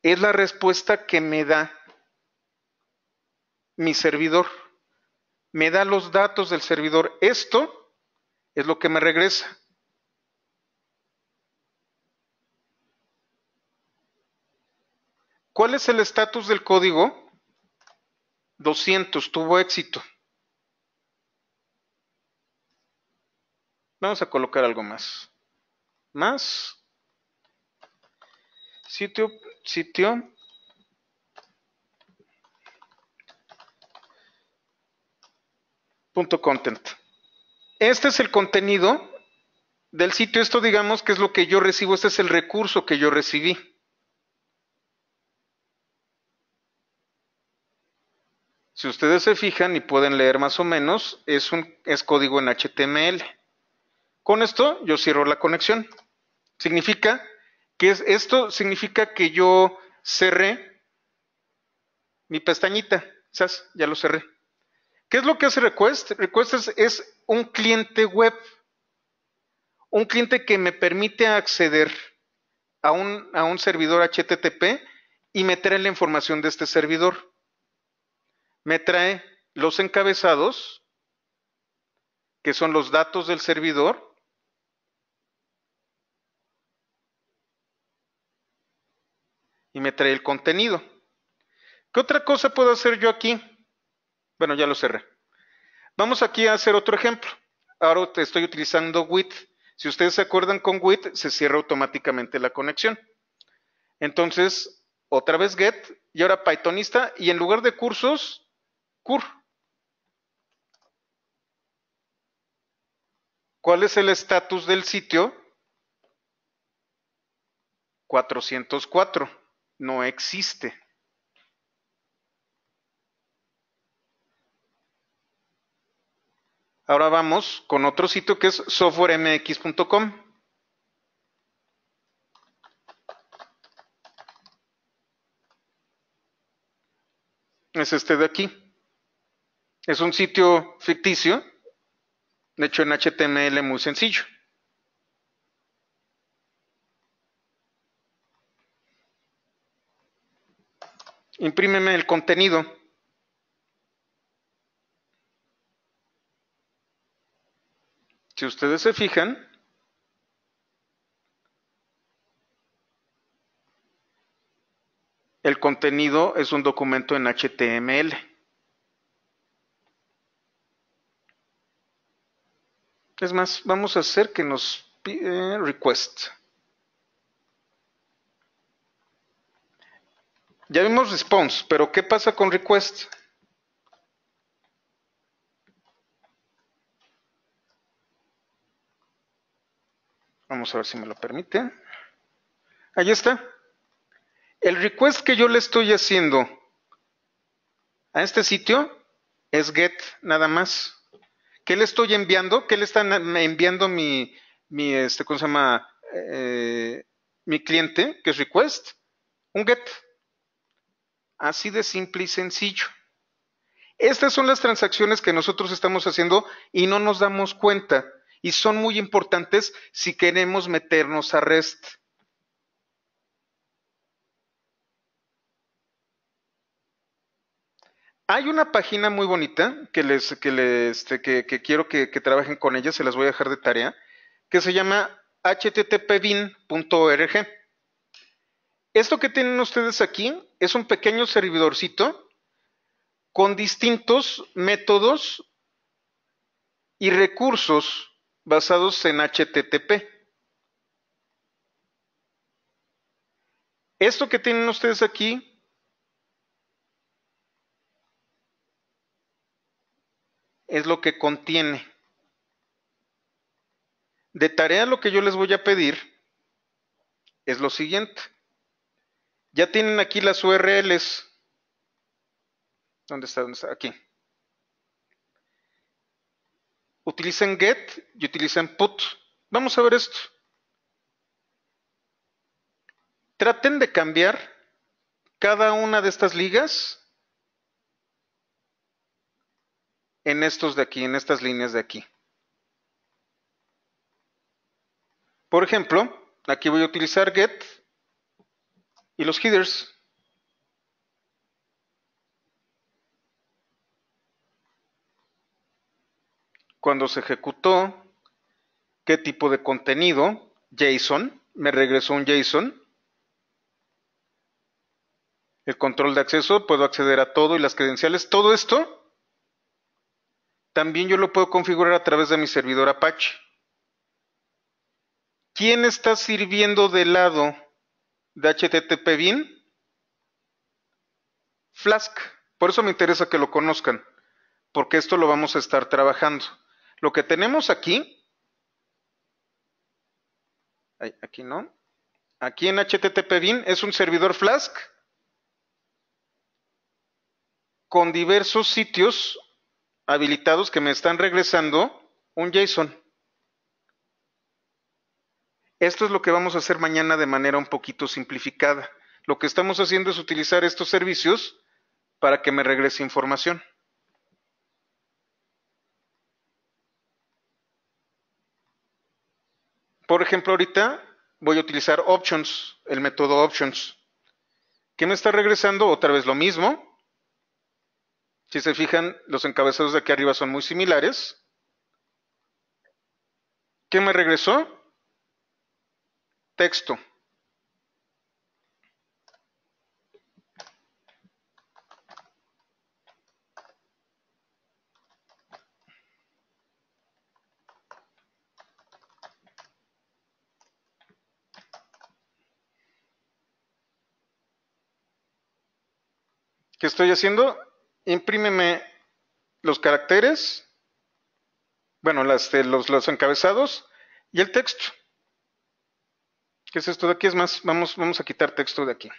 [SPEAKER 1] es la respuesta que me da mi servidor. Me da los datos del servidor. Esto es lo que me regresa. ¿Cuál es el estatus del código? 200, tuvo éxito. Vamos a colocar algo más. Más. Sitio, sitio. Punto content. Este es el contenido del sitio. Esto digamos que es lo que yo recibo. Este es el recurso que yo recibí. Si ustedes se fijan y pueden leer más o menos, es, un, es código en HTML. Con esto yo cierro la conexión. Significa que es, esto significa que yo cerré mi pestañita. ¿Sas? Ya lo cerré. ¿Qué es lo que hace Request? Request es, un cliente web. Un cliente que me permite acceder a un, a un servidor HTTP y meter la información de este servidor me trae los encabezados, que son los datos del servidor, y me trae el contenido. ¿Qué otra cosa puedo hacer yo aquí? Bueno, ya lo cerré. Vamos aquí a hacer otro ejemplo. Ahora estoy utilizando WIT. Si ustedes se acuerdan con WIT, se cierra automáticamente la conexión. Entonces, otra vez GET y ahora Pythonista. Y en lugar de cursos, ¿Cuál es el estatus del sitio? 404. No existe. Ahora vamos con otro sitio que es softwaremx.com. Es este de aquí. Es un sitio ficticio, de hecho en HTML muy sencillo. Imprímeme el contenido. Si ustedes se fijan, el contenido es un documento en HTML. Es más, vamos a hacer que nos pide request. Ya vimos response, pero ¿qué pasa con request? Vamos a ver si me lo permite. Ahí está. El request que yo le estoy haciendo a este sitio es get nada más. ¿Qué le estoy enviando? ¿Qué le están eh, enviando mi, este, eh, mi cliente, que es request, un get. Así de simple y sencillo. Estas son las transacciones que nosotros estamos haciendo y no nos damos cuenta. Y son muy importantes si queremos meternos a REST. Hay una página muy bonita que les, que quiero que, que, trabajen con ella, se las voy a dejar de tarea, que se llama httpbin.org. Esto que tienen ustedes aquí es un pequeño servidorcito con distintos métodos y recursos basados en HTTP. Esto que tienen ustedes aquí es lo que contiene. De tarea lo que yo les voy a pedir es lo siguiente. Ya tienen aquí las URLs. ¿Dónde está? Aquí. Utilicen get y utilicen put. Vamos a ver esto. Traten de cambiar cada una de estas ligas en estos de aquí, en estas líneas de aquí. Por ejemplo, aquí voy a utilizar get y los headers. Cuando se ejecutó, qué tipo de contenido, JSON, me regresó un JSON. El control de acceso, puedo acceder a todo y las credenciales. Todo esto también yo lo puedo configurar a través de mi servidor Apache. ¿Quién está sirviendo de lado de HTTP Flask. Por eso me interesa que lo conozcan, porque esto lo vamos a estar trabajando. Lo que tenemos aquí, aquí no, aquí en HTTP es un servidor Flask con diversos sitios habilitados que me están regresando un JSON. Esto es lo que vamos a hacer mañana de manera un poquito simplificada. Lo que estamos haciendo es utilizar estos servicios para que me regrese información. Por ejemplo, ahorita voy a utilizar options, el método options. ¿Qué me está regresando? Otra vez lo mismo. Si se fijan, los encabezados de aquí arriba son muy similares. ¿Qué me regresó? Texto. ¿Qué estoy haciendo? imprímeme los caracteres, bueno, las, los, los encabezados y el texto. ¿Qué es esto de aquí? Es más, vamos, vamos a quitar texto de aquí.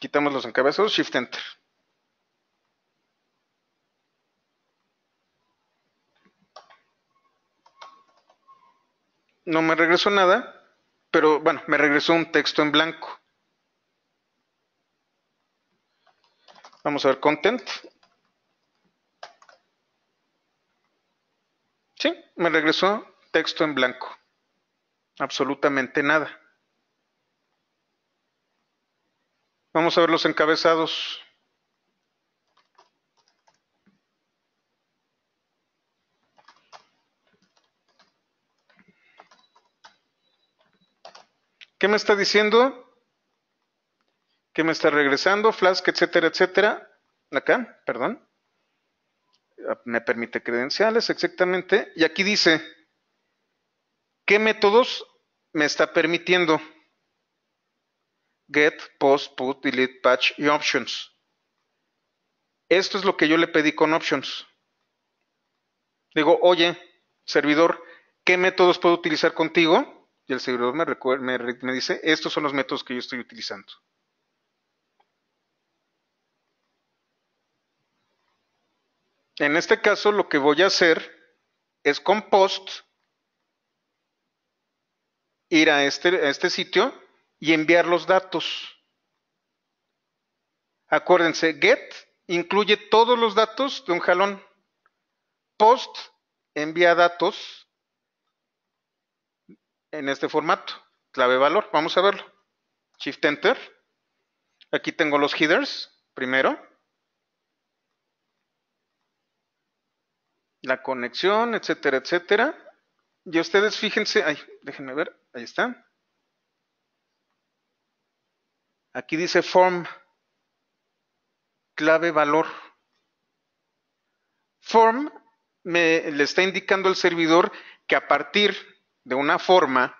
[SPEAKER 1] Quitamos los encabezados, Shift Enter. No me regresó nada, pero bueno, me regresó un texto en blanco. Vamos a ver content. Sí, me regresó texto en blanco. Absolutamente nada. Vamos a ver los encabezados. ¿Qué me está diciendo? ¿Qué me está regresando? Flask, etcétera, etcétera. Acá, perdón. Ah, me permite credenciales, exactamente. Y aquí dice, ¿qué métodos me está permitiendo? Get, post, put, delete, patch y options. Esto es lo que yo le pedí con options. Digo, oye, servidor, ¿qué métodos puedo utilizar contigo? Y el servidor me, me dice, estos son los métodos que yo estoy utilizando. En este caso lo que voy a hacer es con post ir a este, este sitio y enviar los datos. Acuérdense, get incluye todos los datos de un jalón. Post envía datos en este formato, clave valor. Vamos a verlo. Shift Enter. Aquí tengo los headers primero. la conexión, etcétera, etcétera. Y ustedes fíjense, ay, déjenme ver, ahí está. Aquí dice form, clave valor. Form me, le está indicando al servidor que a partir de una forma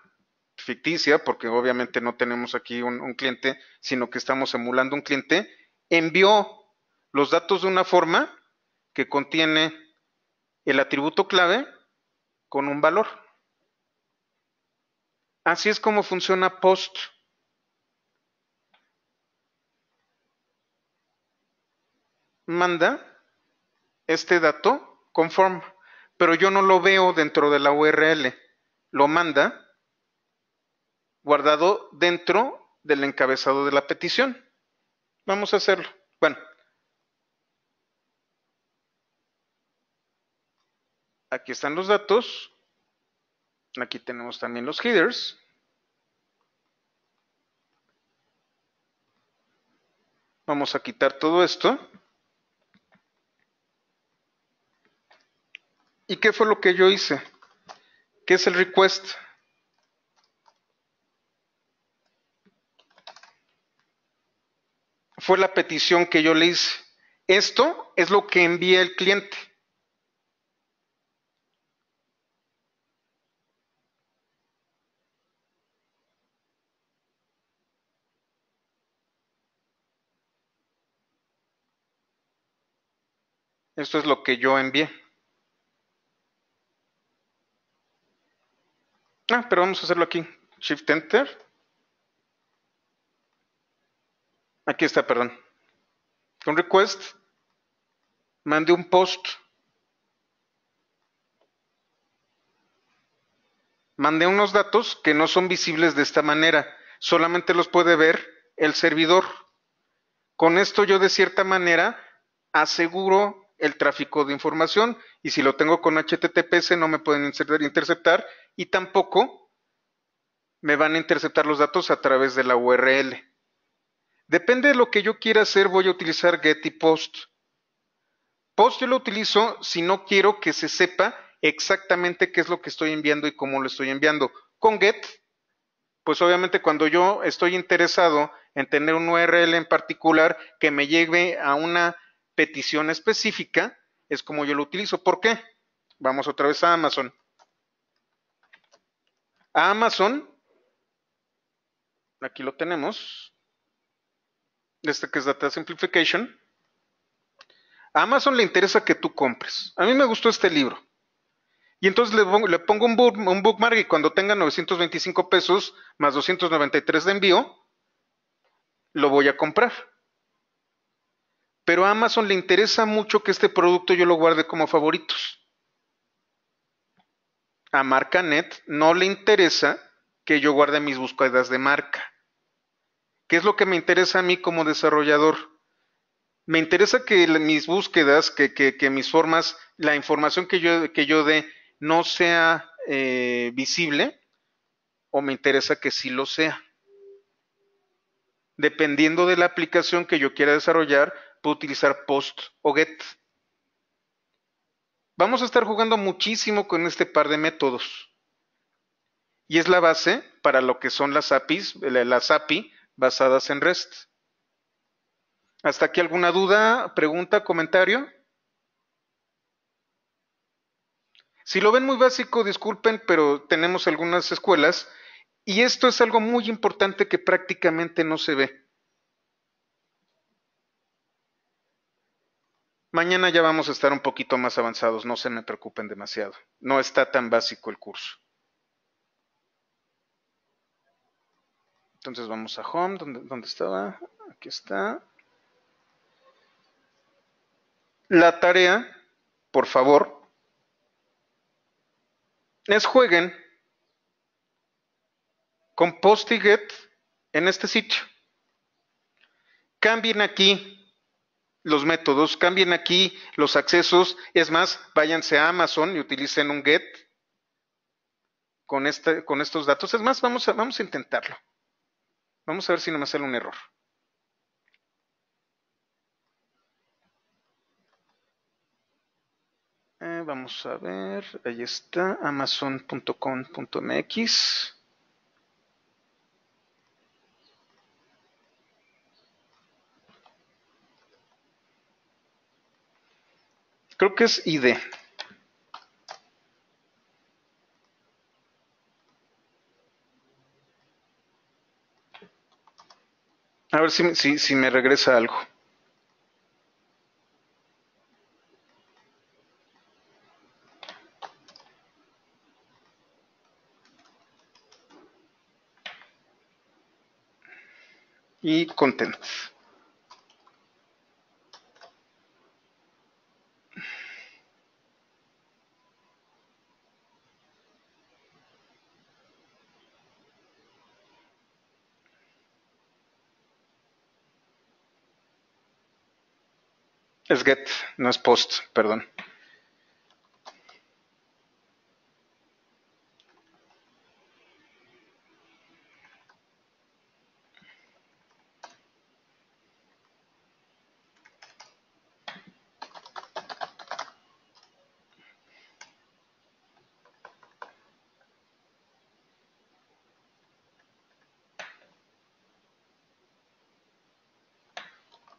[SPEAKER 1] ficticia, porque obviamente no tenemos aquí un cliente, sino que estamos emulando un cliente, envió los datos de una forma que contiene el atributo clave con un valor. Así es como funciona POST. Manda este dato con pero yo no lo veo dentro de la URL. Lo manda guardado dentro del encabezado de la petición. Vamos a hacerlo. Bueno, Aquí están los datos. Aquí tenemos también los headers. Vamos a quitar todo esto. ¿Y qué fue lo que yo hice? ¿Qué es el request? Fue la petición que yo le hice. Esto es lo que envía el cliente. Esto es lo que yo envié. Ah, pero vamos a hacerlo aquí. Shift Enter. Aquí está, perdón. Con request mandé un post. Mandé unos datos que no son visibles de esta manera. Solamente los puede ver el servidor. Con esto yo de cierta manera aseguro el tráfico de información y si lo tengo con HTTPS no me pueden interceptar y tampoco me van a interceptar los datos a través de la URL. Depende de lo que yo quiera hacer, voy a utilizar get y post. Post yo lo utilizo si no quiero que se sepa exactamente qué es lo que estoy enviando y cómo lo estoy enviando. Con get, pues obviamente cuando yo estoy interesado en tener un URL en particular que me lleve a una petición específica, es como yo lo utilizo. ¿Por qué? Vamos otra vez a Amazon. A Amazon, aquí lo tenemos, este que es Data Simplification. A Amazon le interesa que tú compres. A mí me gustó este libro. Y entonces le pongo, un, un, bookmark y cuando tenga 925 pesos más 293 de envío, lo voy a comprar pero a Amazon le interesa mucho que este producto yo lo guarde como favoritos. A MarcaNet no le interesa que yo guarde mis búsquedas de marca. ¿Qué es lo que me interesa a mí como desarrollador? Me interesa que mis búsquedas, que, mis formas, la información que yo, dé no sea eh, visible o me interesa que sí lo sea. Dependiendo de la aplicación que yo quiera desarrollar, puedo utilizar post o get. Vamos a estar jugando muchísimo con este par de métodos. Y es la base para lo que son las APIs, eh, las API basadas en REST. ¿Hasta aquí alguna duda, pregunta, comentario? Si lo ven muy básico, disculpen, pero tenemos algunas escuelas y esto es algo muy importante que prácticamente no se ve. Mañana ya vamos a estar un poquito más avanzados, no se me preocupen demasiado. No está tan básico el curso. Entonces vamos a Home, ¿dónde, estaba? Aquí está. La tarea, por favor, es jueguen con Postiget en este sitio. Cambien aquí los métodos, cambien aquí los accesos, es más, váyanse a Amazon y utilicen un GET con, este, con estos datos. Es más, vamos a, vamos a intentarlo. Vamos a ver si no me sale un error. Eh, vamos a ver, ahí está, amazon.com.mx. Creo que es ID. A ver si, si, me regresa algo. y content. Es get, no es post, perdón.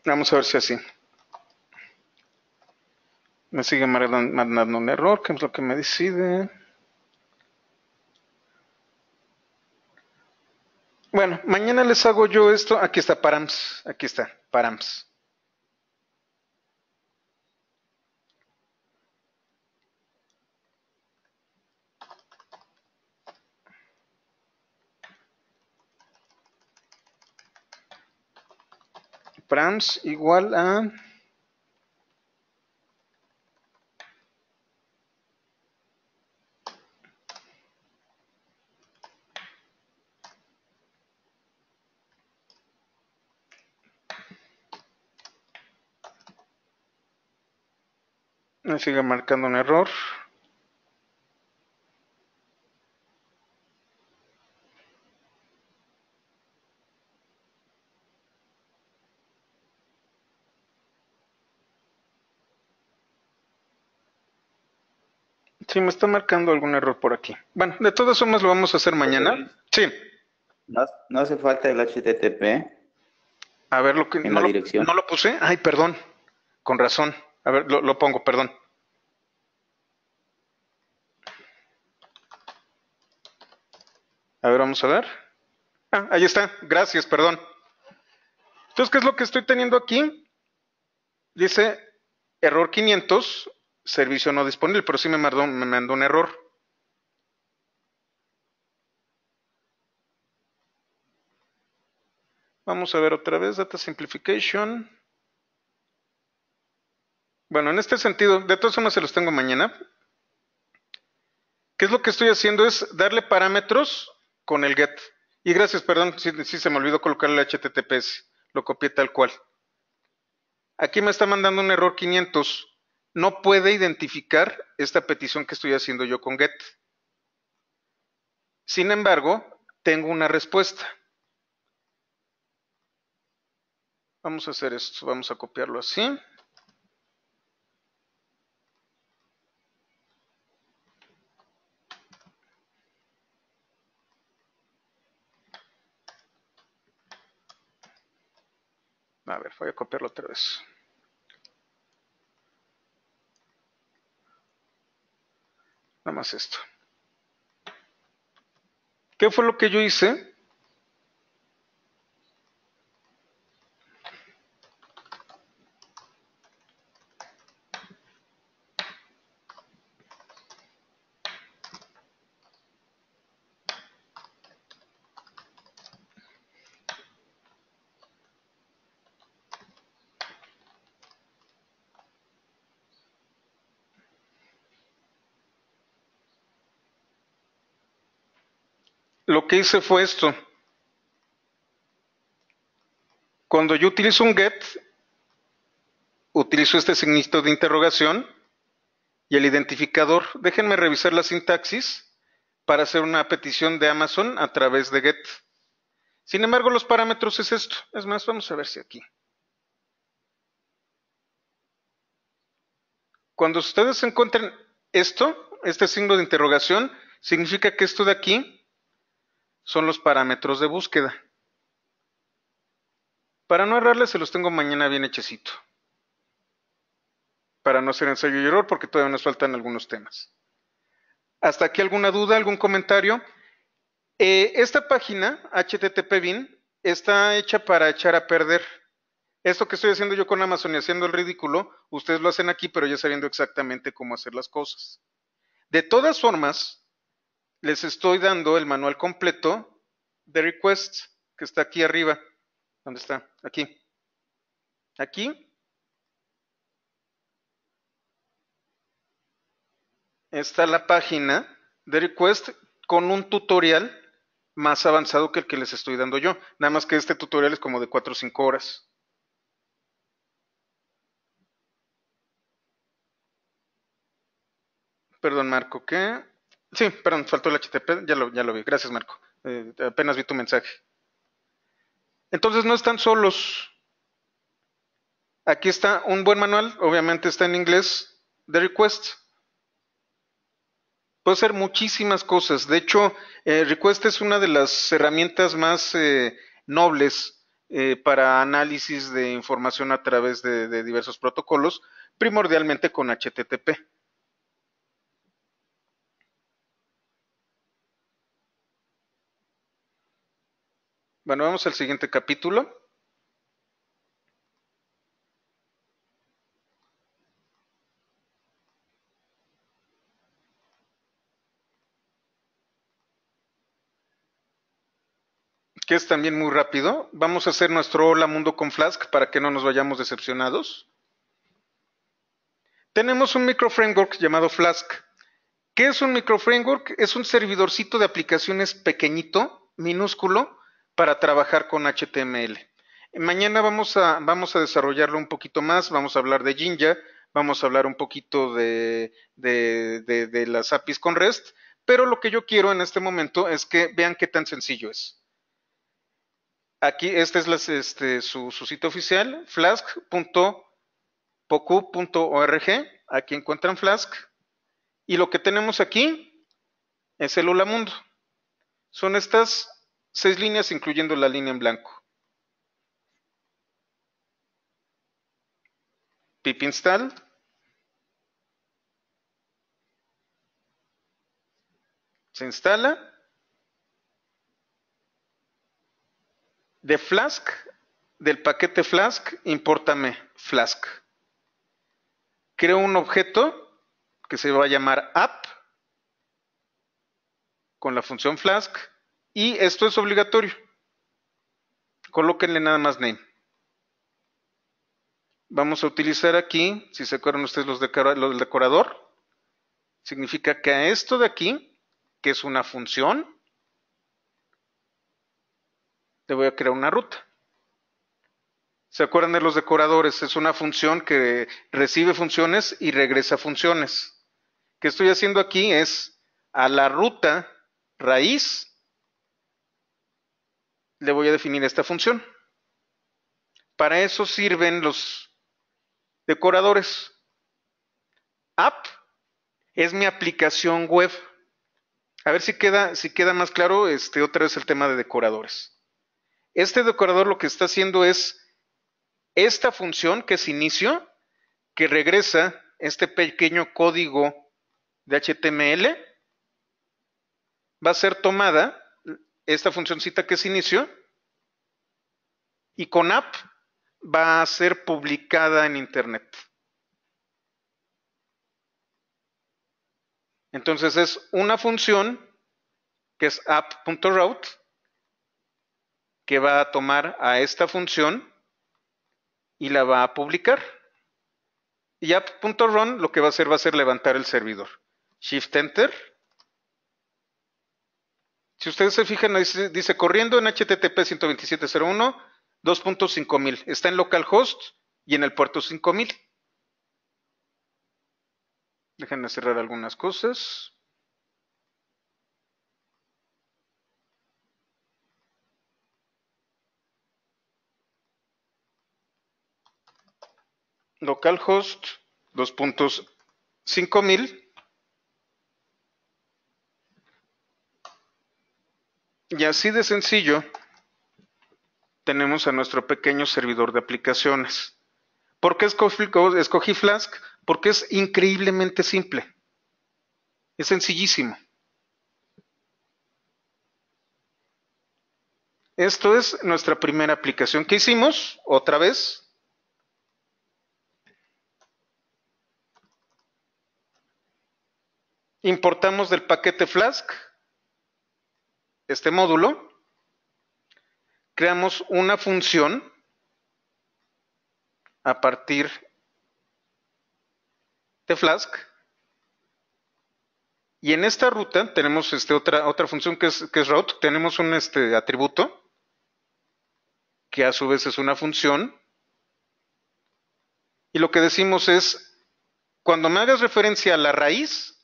[SPEAKER 1] Vamos a ver si así me sigue mandando un error, que es lo que me decide. Bueno, mañana les hago yo esto. Aquí está params. Aquí está params. Params igual a sigue marcando un error. Sí, me está marcando algún error por aquí. Bueno, de todas formas lo vamos a hacer mañana. Sí. No, hace falta el HTTP. A ver, lo que, no, lo, no lo puse. Ay, perdón. Con razón. A ver, lo pongo, perdón. A ver, vamos a ver. Ah, ahí está. Gracias, perdón. Entonces, ¿qué es lo que estoy teniendo aquí? Dice error 500, servicio no disponible, pero sí me mandó, me mandó un error. Vamos a ver otra vez, data simplification. Bueno, en este sentido, de todas formas se los tengo mañana. ¿Qué es lo que estoy haciendo? Es darle parámetros con el get. Y gracias, perdón, si, se me olvidó colocar el HTTPS, lo copié tal cual. Aquí me está mandando un error 500. No puede identificar esta petición que estoy haciendo yo con get. Sin embargo, tengo una respuesta. Vamos a hacer esto, vamos a copiarlo así. A ver, voy a copiarlo otra vez. Nada más esto. ¿Qué fue lo que yo hice? que hice fue esto. Cuando yo utilizo un get, utilizo este signito de interrogación y el identificador. Déjenme revisar la sintaxis para hacer una petición de Amazon a través de get. Sin embargo, los parámetros es esto. Es más, vamos a ver si aquí. Cuando ustedes encuentren esto, este signo de interrogación, significa que esto de aquí son los parámetros de búsqueda. Para no errarles, se los tengo mañana bien hechecito. Para no hacer ensayo y error, porque todavía nos faltan algunos temas. ¿Hasta aquí alguna duda, algún comentario? Eh, esta página, HTTPBIN, está hecha para echar a perder. Esto que estoy haciendo yo con Amazon y haciendo el ridículo, ustedes lo hacen aquí, pero ya sabiendo exactamente cómo hacer las cosas. De todas formas, les estoy dando el manual completo de requests que está aquí arriba. ¿Dónde está? Aquí. Aquí. Está la página de request con un tutorial más avanzado que el que les estoy dando yo. Nada más que este tutorial es como de 4 o 5 horas. Perdón, Marco, ¿qué? Sí, perdón, faltó el HTTP, ya lo, vi. Gracias, Marco. Eh, apenas vi tu mensaje. Entonces no están solos. Aquí está un buen manual, obviamente está en inglés, de request. Puede ser muchísimas cosas. De hecho, eh, request es una de las herramientas más eh, nobles para análisis de información a través de diversos protocolos, primordialmente con HTTP. Bueno, vamos al siguiente capítulo. que es también muy rápido. Vamos a hacer nuestro Hola Mundo con Flask para que no nos vayamos decepcionados. Tenemos un microframework llamado Flask. ¿Qué es un microframework? Es un servidorcito de aplicaciones pequeñito, minúsculo, para trabajar con HTML. Mañana vamos a, vamos a desarrollarlo un poquito más, vamos a hablar de Jinja, vamos a hablar un poquito de, de, las APIs con REST, pero lo que yo quiero en este momento es que vean qué tan sencillo es. Aquí, este es su, sitio oficial, flask.pocu.org. Aquí encuentran Flask. Y lo que tenemos aquí es el Hola Mundo. Son estas Seis líneas incluyendo la línea en blanco. Pip install. Se instala. De Flask, del paquete Flask, importame Flask. Creo un objeto que se va a llamar app con la función Flask y esto es obligatorio. Colóquenle nada más name. Vamos a utilizar aquí, si se acuerdan ustedes los del decorador, significa que a esto de aquí, que es una función, le voy a crear una ruta. ¿Se acuerdan de los decoradores? Es una función que recibe funciones y regresa funciones. ¿Qué estoy haciendo aquí? Es a la ruta raíz le voy a definir esta función. Para eso sirven los decoradores. App es mi aplicación web. A ver si queda, más claro este, otra vez el tema de decoradores. Este decorador lo que está haciendo es esta función que es inicio, que regresa este pequeño código de HTML, va a ser tomada esta funcióncita que se inició y con app va a ser publicada en internet. Entonces es una función que es app.route que va a tomar a esta función y la va a publicar. Y app.run lo que va a hacer va a ser levantar el servidor. Shift Enter si ustedes se fijan, dice, corriendo en HTTP 127.01 2.5000. Está en localhost y en el puerto 5000. Déjenme cerrar algunas cosas. Localhost 2.5000 Y así de sencillo tenemos a nuestro pequeño servidor de aplicaciones. ¿Por qué escogí Flask? Porque es increíblemente simple. Es sencillísimo. Esto es nuestra primera aplicación. que hicimos? Otra vez. Importamos del paquete Flask este módulo, creamos una función a partir de Flask. Y en esta ruta tenemos este otra, otra función que es, que es route. Tenemos un este, atributo que a su vez es una función. Y lo que decimos es, cuando me hagas referencia a la raíz,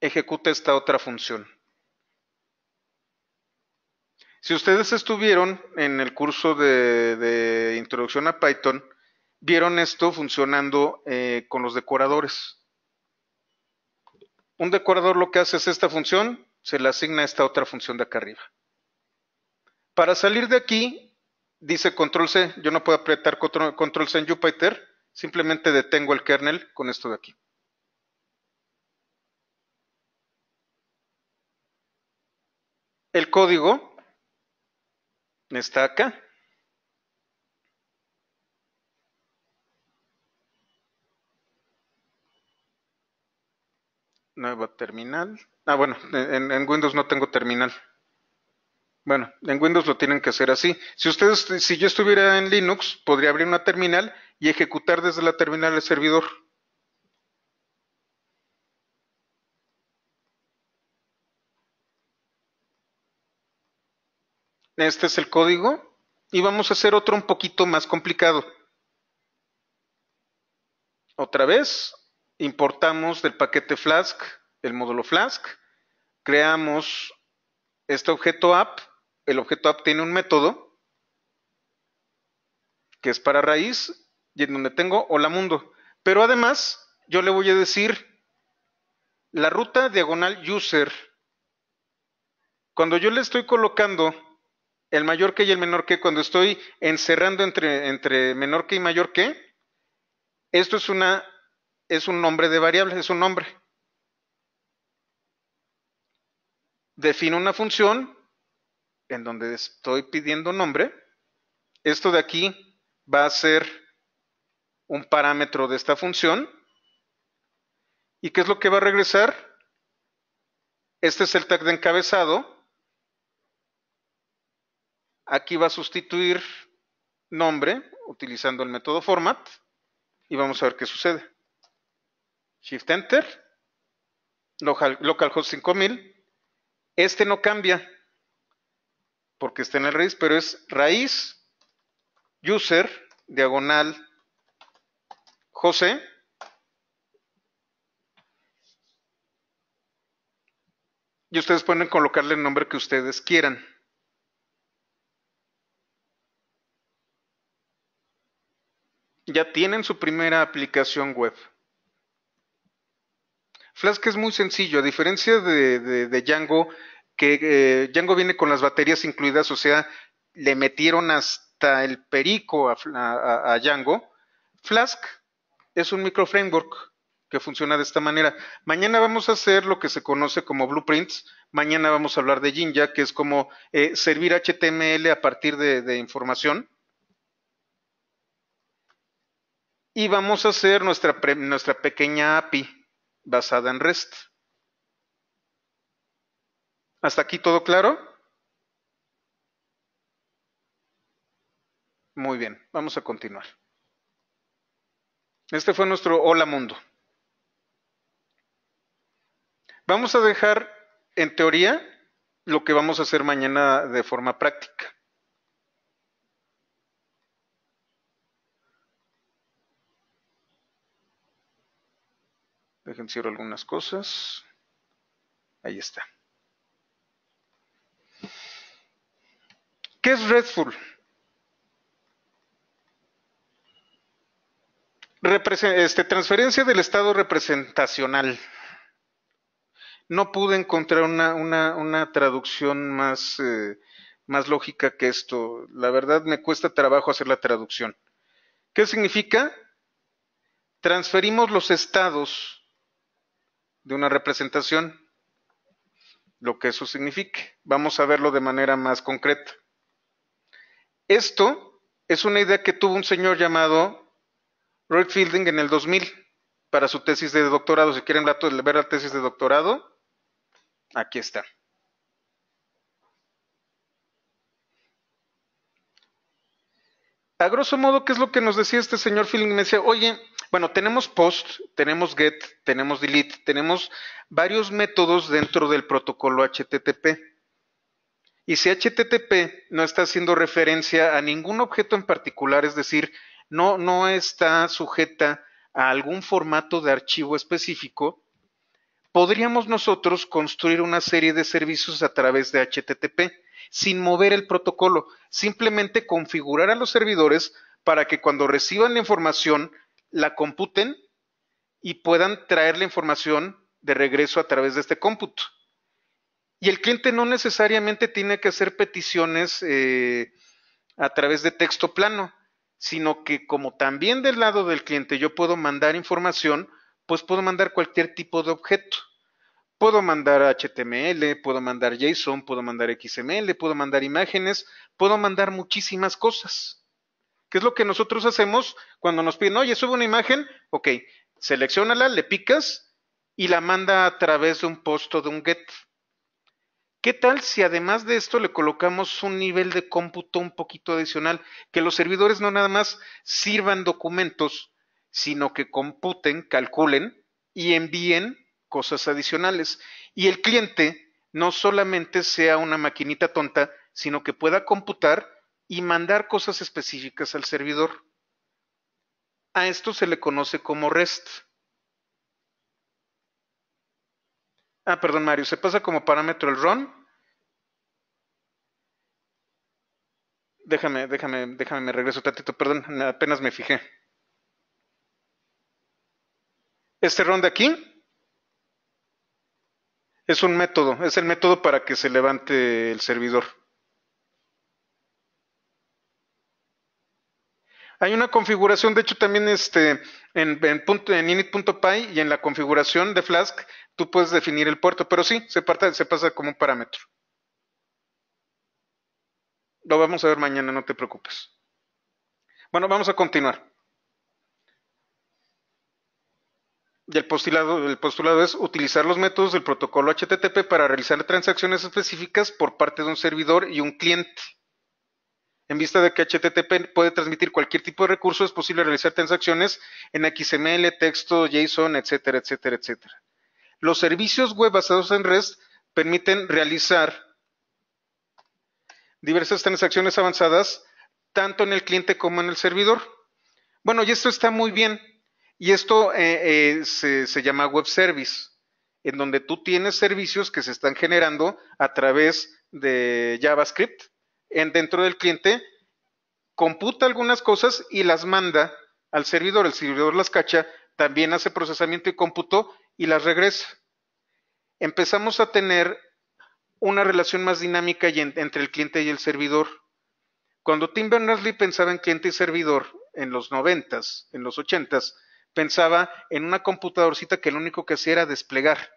[SPEAKER 1] ejecuta esta otra función. Si ustedes estuvieron en el curso de, introducción a Python, vieron esto funcionando eh, con los decoradores. Un decorador lo que hace es esta función, se le asigna esta otra función de acá arriba. Para salir de aquí, dice control C, yo no puedo apretar control, control C en Jupyter, simplemente detengo el kernel con esto de aquí. El código está acá. Nueva terminal. Ah, bueno, en, en Windows no tengo terminal. Bueno, en Windows lo tienen que hacer así. Si ustedes, si yo estuviera en Linux, podría abrir una terminal y ejecutar desde la terminal el servidor. Este es el código. Y vamos a hacer otro un poquito más complicado. Otra vez, importamos del paquete Flask el módulo Flask, creamos este objeto app. El objeto app tiene un método que es para raíz y en donde tengo hola mundo. Pero además, yo le voy a decir la ruta diagonal user. Cuando yo le estoy colocando el mayor que y el menor que, cuando estoy encerrando entre, entre menor que y mayor que, esto es, una, es un nombre de variable, es un nombre. Defino una función en donde estoy pidiendo nombre. Esto de aquí va a ser un parámetro de esta función. ¿Y qué es lo que va a regresar? Este es el tag de encabezado Aquí va a sustituir nombre utilizando el método format y vamos a ver qué sucede. Shift Enter, localhost 5000. Este no cambia porque está en el raíz, pero es raíz user diagonal José. Y ustedes pueden colocarle el nombre que ustedes quieran. ya tienen su primera aplicación web. Flask es muy sencillo, a diferencia de, Django, que eh, Django viene con las baterías incluidas, o sea, le metieron hasta el perico a, Django. Flask es un microframework que funciona de esta manera. Mañana vamos a hacer lo que se conoce como blueprints. Mañana vamos a hablar de Jinja, que es como eh, servir HTML a partir de información. y vamos a hacer nuestra, nuestra pequeña API basada en REST. ¿Hasta aquí todo claro? Muy bien, vamos a continuar. Este fue nuestro Hola Mundo. Vamos a dejar en teoría lo que vamos a hacer mañana de forma práctica. Dejen algunas cosas. Ahí está. ¿Qué es Redful? Este, transferencia del estado representacional. No pude encontrar una, traducción más, eh, más lógica que esto. La verdad me cuesta trabajo hacer la traducción. ¿Qué significa? Transferimos los estados de una representación, lo que eso signifique. Vamos a verlo de manera más concreta. Esto es una idea que tuvo un señor llamado Roy Fielding en el 2000 para su tesis de doctorado. Si quieren ver la tesis de doctorado, aquí está. A grosso modo, ¿qué es lo que nos decía este señor Fielding? Me decía, oye, bueno, tenemos post, tenemos get, tenemos delete, tenemos varios métodos dentro del protocolo HTTP. Y si HTTP no está haciendo referencia a ningún objeto en particular, es decir, no, no está sujeta a algún formato de archivo específico, podríamos nosotros construir una serie de servicios a través de HTTP sin mover el protocolo, simplemente configurar a los servidores para que cuando reciban la información la computen y puedan traer la información de regreso a través de este cómputo. Y el cliente no necesariamente tiene que hacer peticiones eh, a través de texto plano, sino que como también del lado del cliente yo puedo mandar información, pues puedo mandar cualquier tipo de objeto. Puedo mandar HTML, puedo mandar JSON, puedo mandar XML, puedo mandar imágenes, puedo mandar muchísimas cosas es lo que nosotros hacemos cuando nos piden, oye, sube una imagen, ok, seleccionala, le picas y la manda a través de un post o de un get. ¿Qué tal si además de esto le colocamos un nivel de cómputo un poquito adicional? Que los servidores no nada más sirvan documentos, sino que computen, calculen y envíen cosas adicionales. Y el cliente no solamente sea una maquinita tonta, sino que pueda computar y mandar cosas específicas al servidor. A esto se le conoce como REST. Ah, perdón, Mario, se pasa como parámetro el RUN Déjame, déjame, déjame, me regreso tantito, perdón, apenas me fijé. Este RUN de aquí es un método, es el método para que se levante el servidor. Hay una configuración, de hecho también este, en, init.py y en la configuración de Flask tú puedes definir el puerto, pero sí, se, pasa como un parámetro. Lo vamos a ver mañana, no te preocupes. Bueno, vamos a continuar. Y el postulado, el postulado es utilizar los métodos del protocolo HTTP para realizar transacciones específicas por parte de un servidor y un cliente. En vista de que HTTP puede transmitir cualquier tipo de recurso, es posible realizar transacciones en XML, texto, JSON, etcétera, etcétera, etcétera. Los servicios web basados en REST permiten realizar diversas transacciones avanzadas tanto en el cliente como en el servidor. Bueno, y esto está muy bien. Y esto eh, eh, se llama web service, en donde tú tienes servicios que se están generando a través de JavaScript en, dentro del cliente, computa algunas cosas y las manda al servidor. El servidor las cacha, también hace procesamiento y cómputo y las regresa. Empezamos a tener una relación más dinámica entre el cliente y el servidor. Cuando Tim Berners-Lee pensaba en cliente y servidor en los 90 en los 80s, pensaba en una computadorcita que lo único que hacía era desplegar.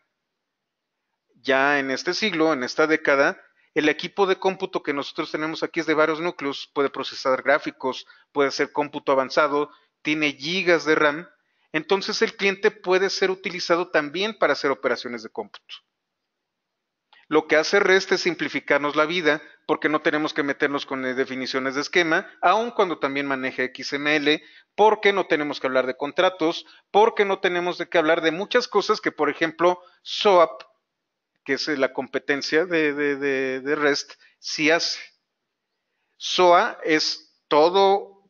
[SPEAKER 1] Ya en este siglo, en esta década, el equipo de cómputo que nosotros tenemos aquí es de varios núcleos, puede procesar gráficos, puede hacer cómputo avanzado, tiene gigas de RAM, entonces el cliente puede ser utilizado también para hacer operaciones de cómputo. Lo que hace REST es simplificarnos la vida porque no tenemos que meternos con eh, definiciones de esquema, aun cuando también maneje XML, porque no tenemos que hablar de contratos, porque no tenemos que hablar de muchas cosas que, por ejemplo, SOAP que es la competencia de, REST, sí hace. SOA es todo,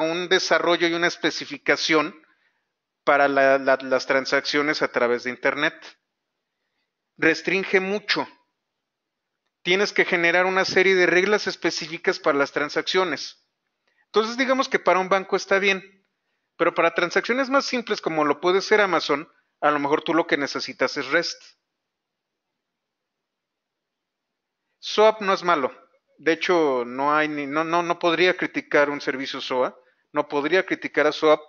[SPEAKER 1] un desarrollo y una especificación para las transacciones a través de Internet. Restringe mucho. Tienes que generar una serie de reglas específicas para las transacciones. Entonces, digamos que para un banco está bien, pero para transacciones más simples como lo puede ser Amazon, a lo mejor tú lo que necesitas es REST. SOAP no es malo. De hecho, no hay ni, no, no, podría criticar un servicio SOA, no podría criticar a SOAP,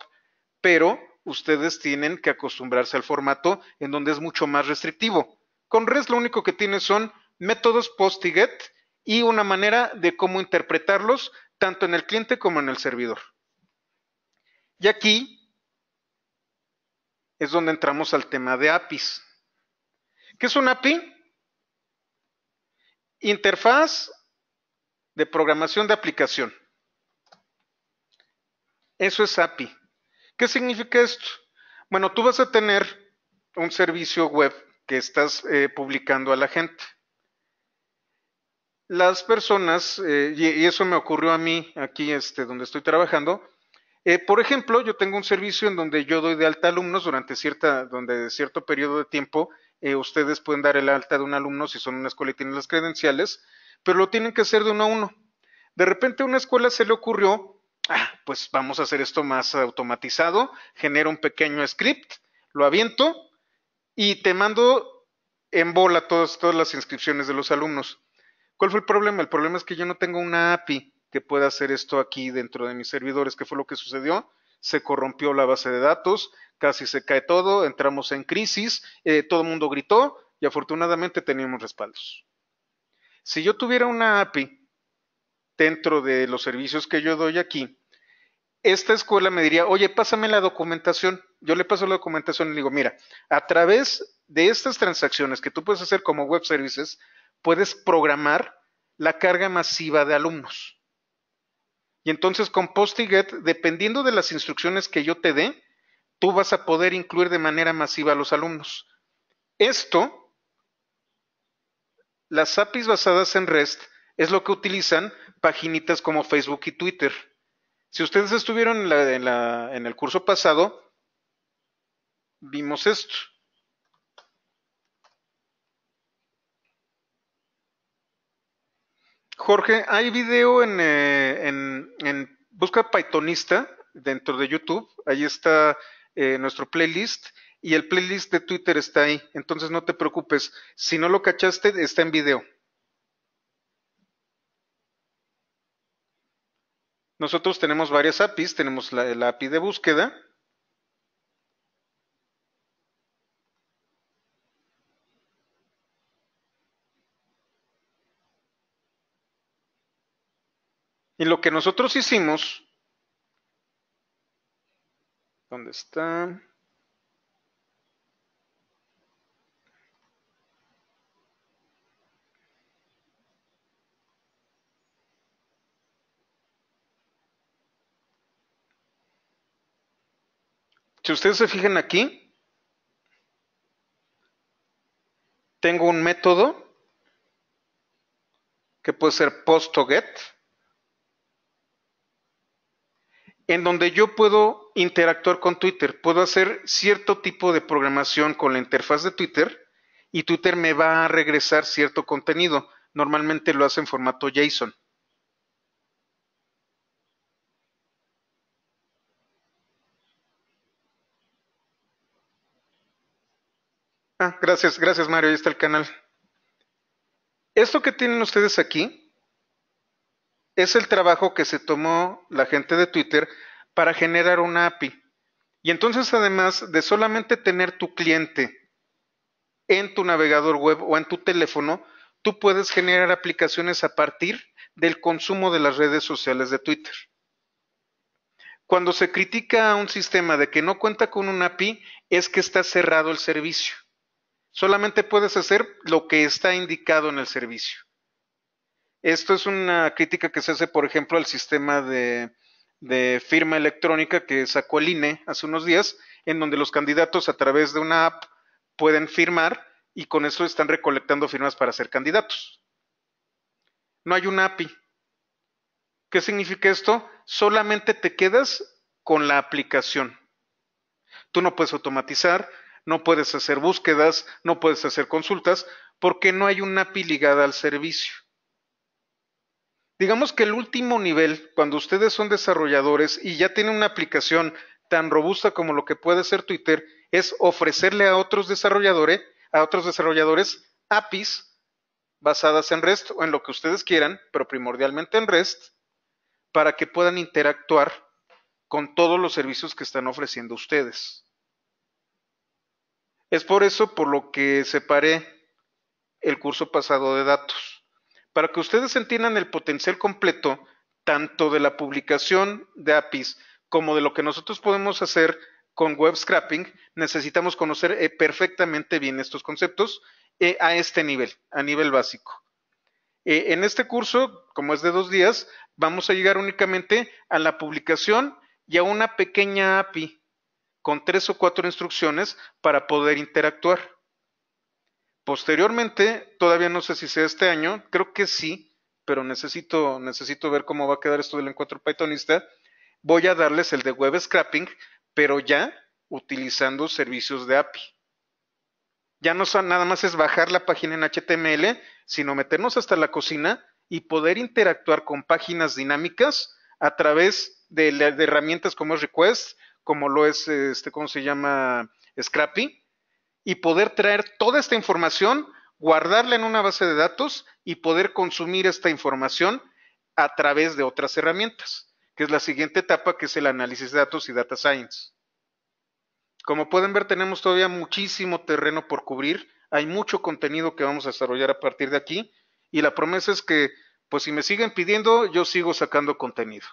[SPEAKER 1] pero ustedes tienen que acostumbrarse al formato en donde es mucho más restrictivo. Con REST lo único que tiene son métodos post y get y una manera de cómo interpretarlos tanto en el cliente como en el servidor. Y aquí es donde entramos al tema de APIs. ¿Qué es un API? Interfaz de programación de aplicación. Eso es API. ¿Qué significa esto? Bueno, tú vas a tener un servicio web que estás eh, publicando a la gente. Las personas, eh, y, eso me ocurrió a mí aquí este, donde estoy trabajando, eh, por ejemplo, yo tengo un servicio en donde yo doy de alta alumnos durante cierta, cierto periodo de tiempo eh, ustedes pueden dar el alta de un alumno si son una escuela y tienen las credenciales, pero lo tienen que hacer de uno a uno. De repente a una escuela se le ocurrió, ah, pues vamos a hacer esto más automatizado, genero un pequeño script, lo aviento y te mando en bola todas, todas las inscripciones de los alumnos. ¿Cuál fue el problema? El problema es que yo no tengo una API que pueda hacer esto aquí dentro de mis servidores, que fue lo que sucedió se corrompió la base de datos, casi se cae todo, entramos en crisis, eh, todo el mundo gritó y afortunadamente teníamos respaldos. Si yo tuviera una API dentro de los servicios que yo doy aquí, esta escuela me diría, oye, pásame la documentación. Yo le paso la documentación y le digo, mira, a través de estas transacciones que tú puedes hacer como web services, puedes programar la carga masiva de alumnos. Y entonces con post dependiendo de las instrucciones que yo te dé, tú vas a poder incluir de manera masiva a los alumnos. Esto, las APIs basadas en REST es lo que utilizan paginitas como Facebook y Twitter. Si ustedes estuvieron en el curso pasado, vimos esto. Jorge, hay video eh, en, en, Busca Pythonista dentro de YouTube. Ahí está eh, nuestro playlist y el playlist de Twitter está ahí. Entonces no te preocupes. Si no lo cachaste, está en video. Nosotros tenemos varias APIs. Tenemos la API de búsqueda Y lo que nosotros hicimos, ¿dónde está? Si ustedes se fijan aquí, tengo un método que puede ser post get en donde yo puedo interactuar con Twitter, puedo hacer cierto tipo de programación con la interfaz de Twitter y Twitter me va a regresar cierto contenido. Normalmente lo hace en formato JSON. Ah, gracias, gracias Mario, ahí está el canal. Esto que tienen ustedes aquí es el trabajo que se tomó la gente de Twitter para generar una API. Y entonces, además de solamente tener tu cliente en tu navegador web o en tu teléfono, tú puedes generar aplicaciones a partir del consumo de las redes sociales de Twitter. Cuando se critica a un sistema de que no cuenta con una API, es que está cerrado el servicio. Solamente puedes hacer lo que está indicado en el servicio. Esto es una crítica que se hace, por ejemplo, al sistema de, firma electrónica que sacó el INE hace unos días, en donde los candidatos a través de una app pueden firmar y con eso están recolectando firmas para ser candidatos. No hay una API. ¿Qué significa esto? Solamente te quedas con la aplicación. Tú no puedes automatizar, no puedes hacer búsquedas, no puedes hacer consultas, porque no hay una API ligada al servicio digamos que el último nivel, cuando ustedes son desarrolladores y ya tienen una aplicación tan robusta como lo que puede ser Twitter, es ofrecerle a otros desarrolladores, a otros desarrolladores APIs basadas en REST o en lo que ustedes quieran, pero primordialmente en REST, para que puedan interactuar con todos los servicios que están ofreciendo ustedes. Es por eso por lo que separé el curso pasado de datos para que ustedes entiendan el potencial completo tanto de la publicación de APIs como de lo que nosotros podemos hacer con web scrapping, necesitamos conocer eh, perfectamente bien estos conceptos eh, a este nivel, a nivel básico. Eh, en este curso, como es de dos días, vamos a llegar únicamente a la publicación y a una pequeña API con tres o cuatro instrucciones para poder interactuar. Posteriormente, todavía no sé si sea este año, creo que sí, pero necesito, ver cómo va a quedar esto del encuentro Pythonista. Voy a darles el de web scrapping, pero ya utilizando servicios de API. Ya no son, nada más es bajar la página en HTML, sino meternos hasta la cocina y poder interactuar con páginas dinámicas a través de, herramientas como es Request, como lo es, este, ¿cómo se llama? Scrappy, y poder traer toda esta información, guardarla en una base de datos y poder consumir esta información a través de otras herramientas, que es la siguiente etapa, que es el análisis de datos y data science. Como pueden ver, tenemos todavía muchísimo terreno por cubrir, hay mucho contenido que vamos a desarrollar a partir de aquí y la promesa es que, pues si me siguen pidiendo, yo sigo sacando contenido.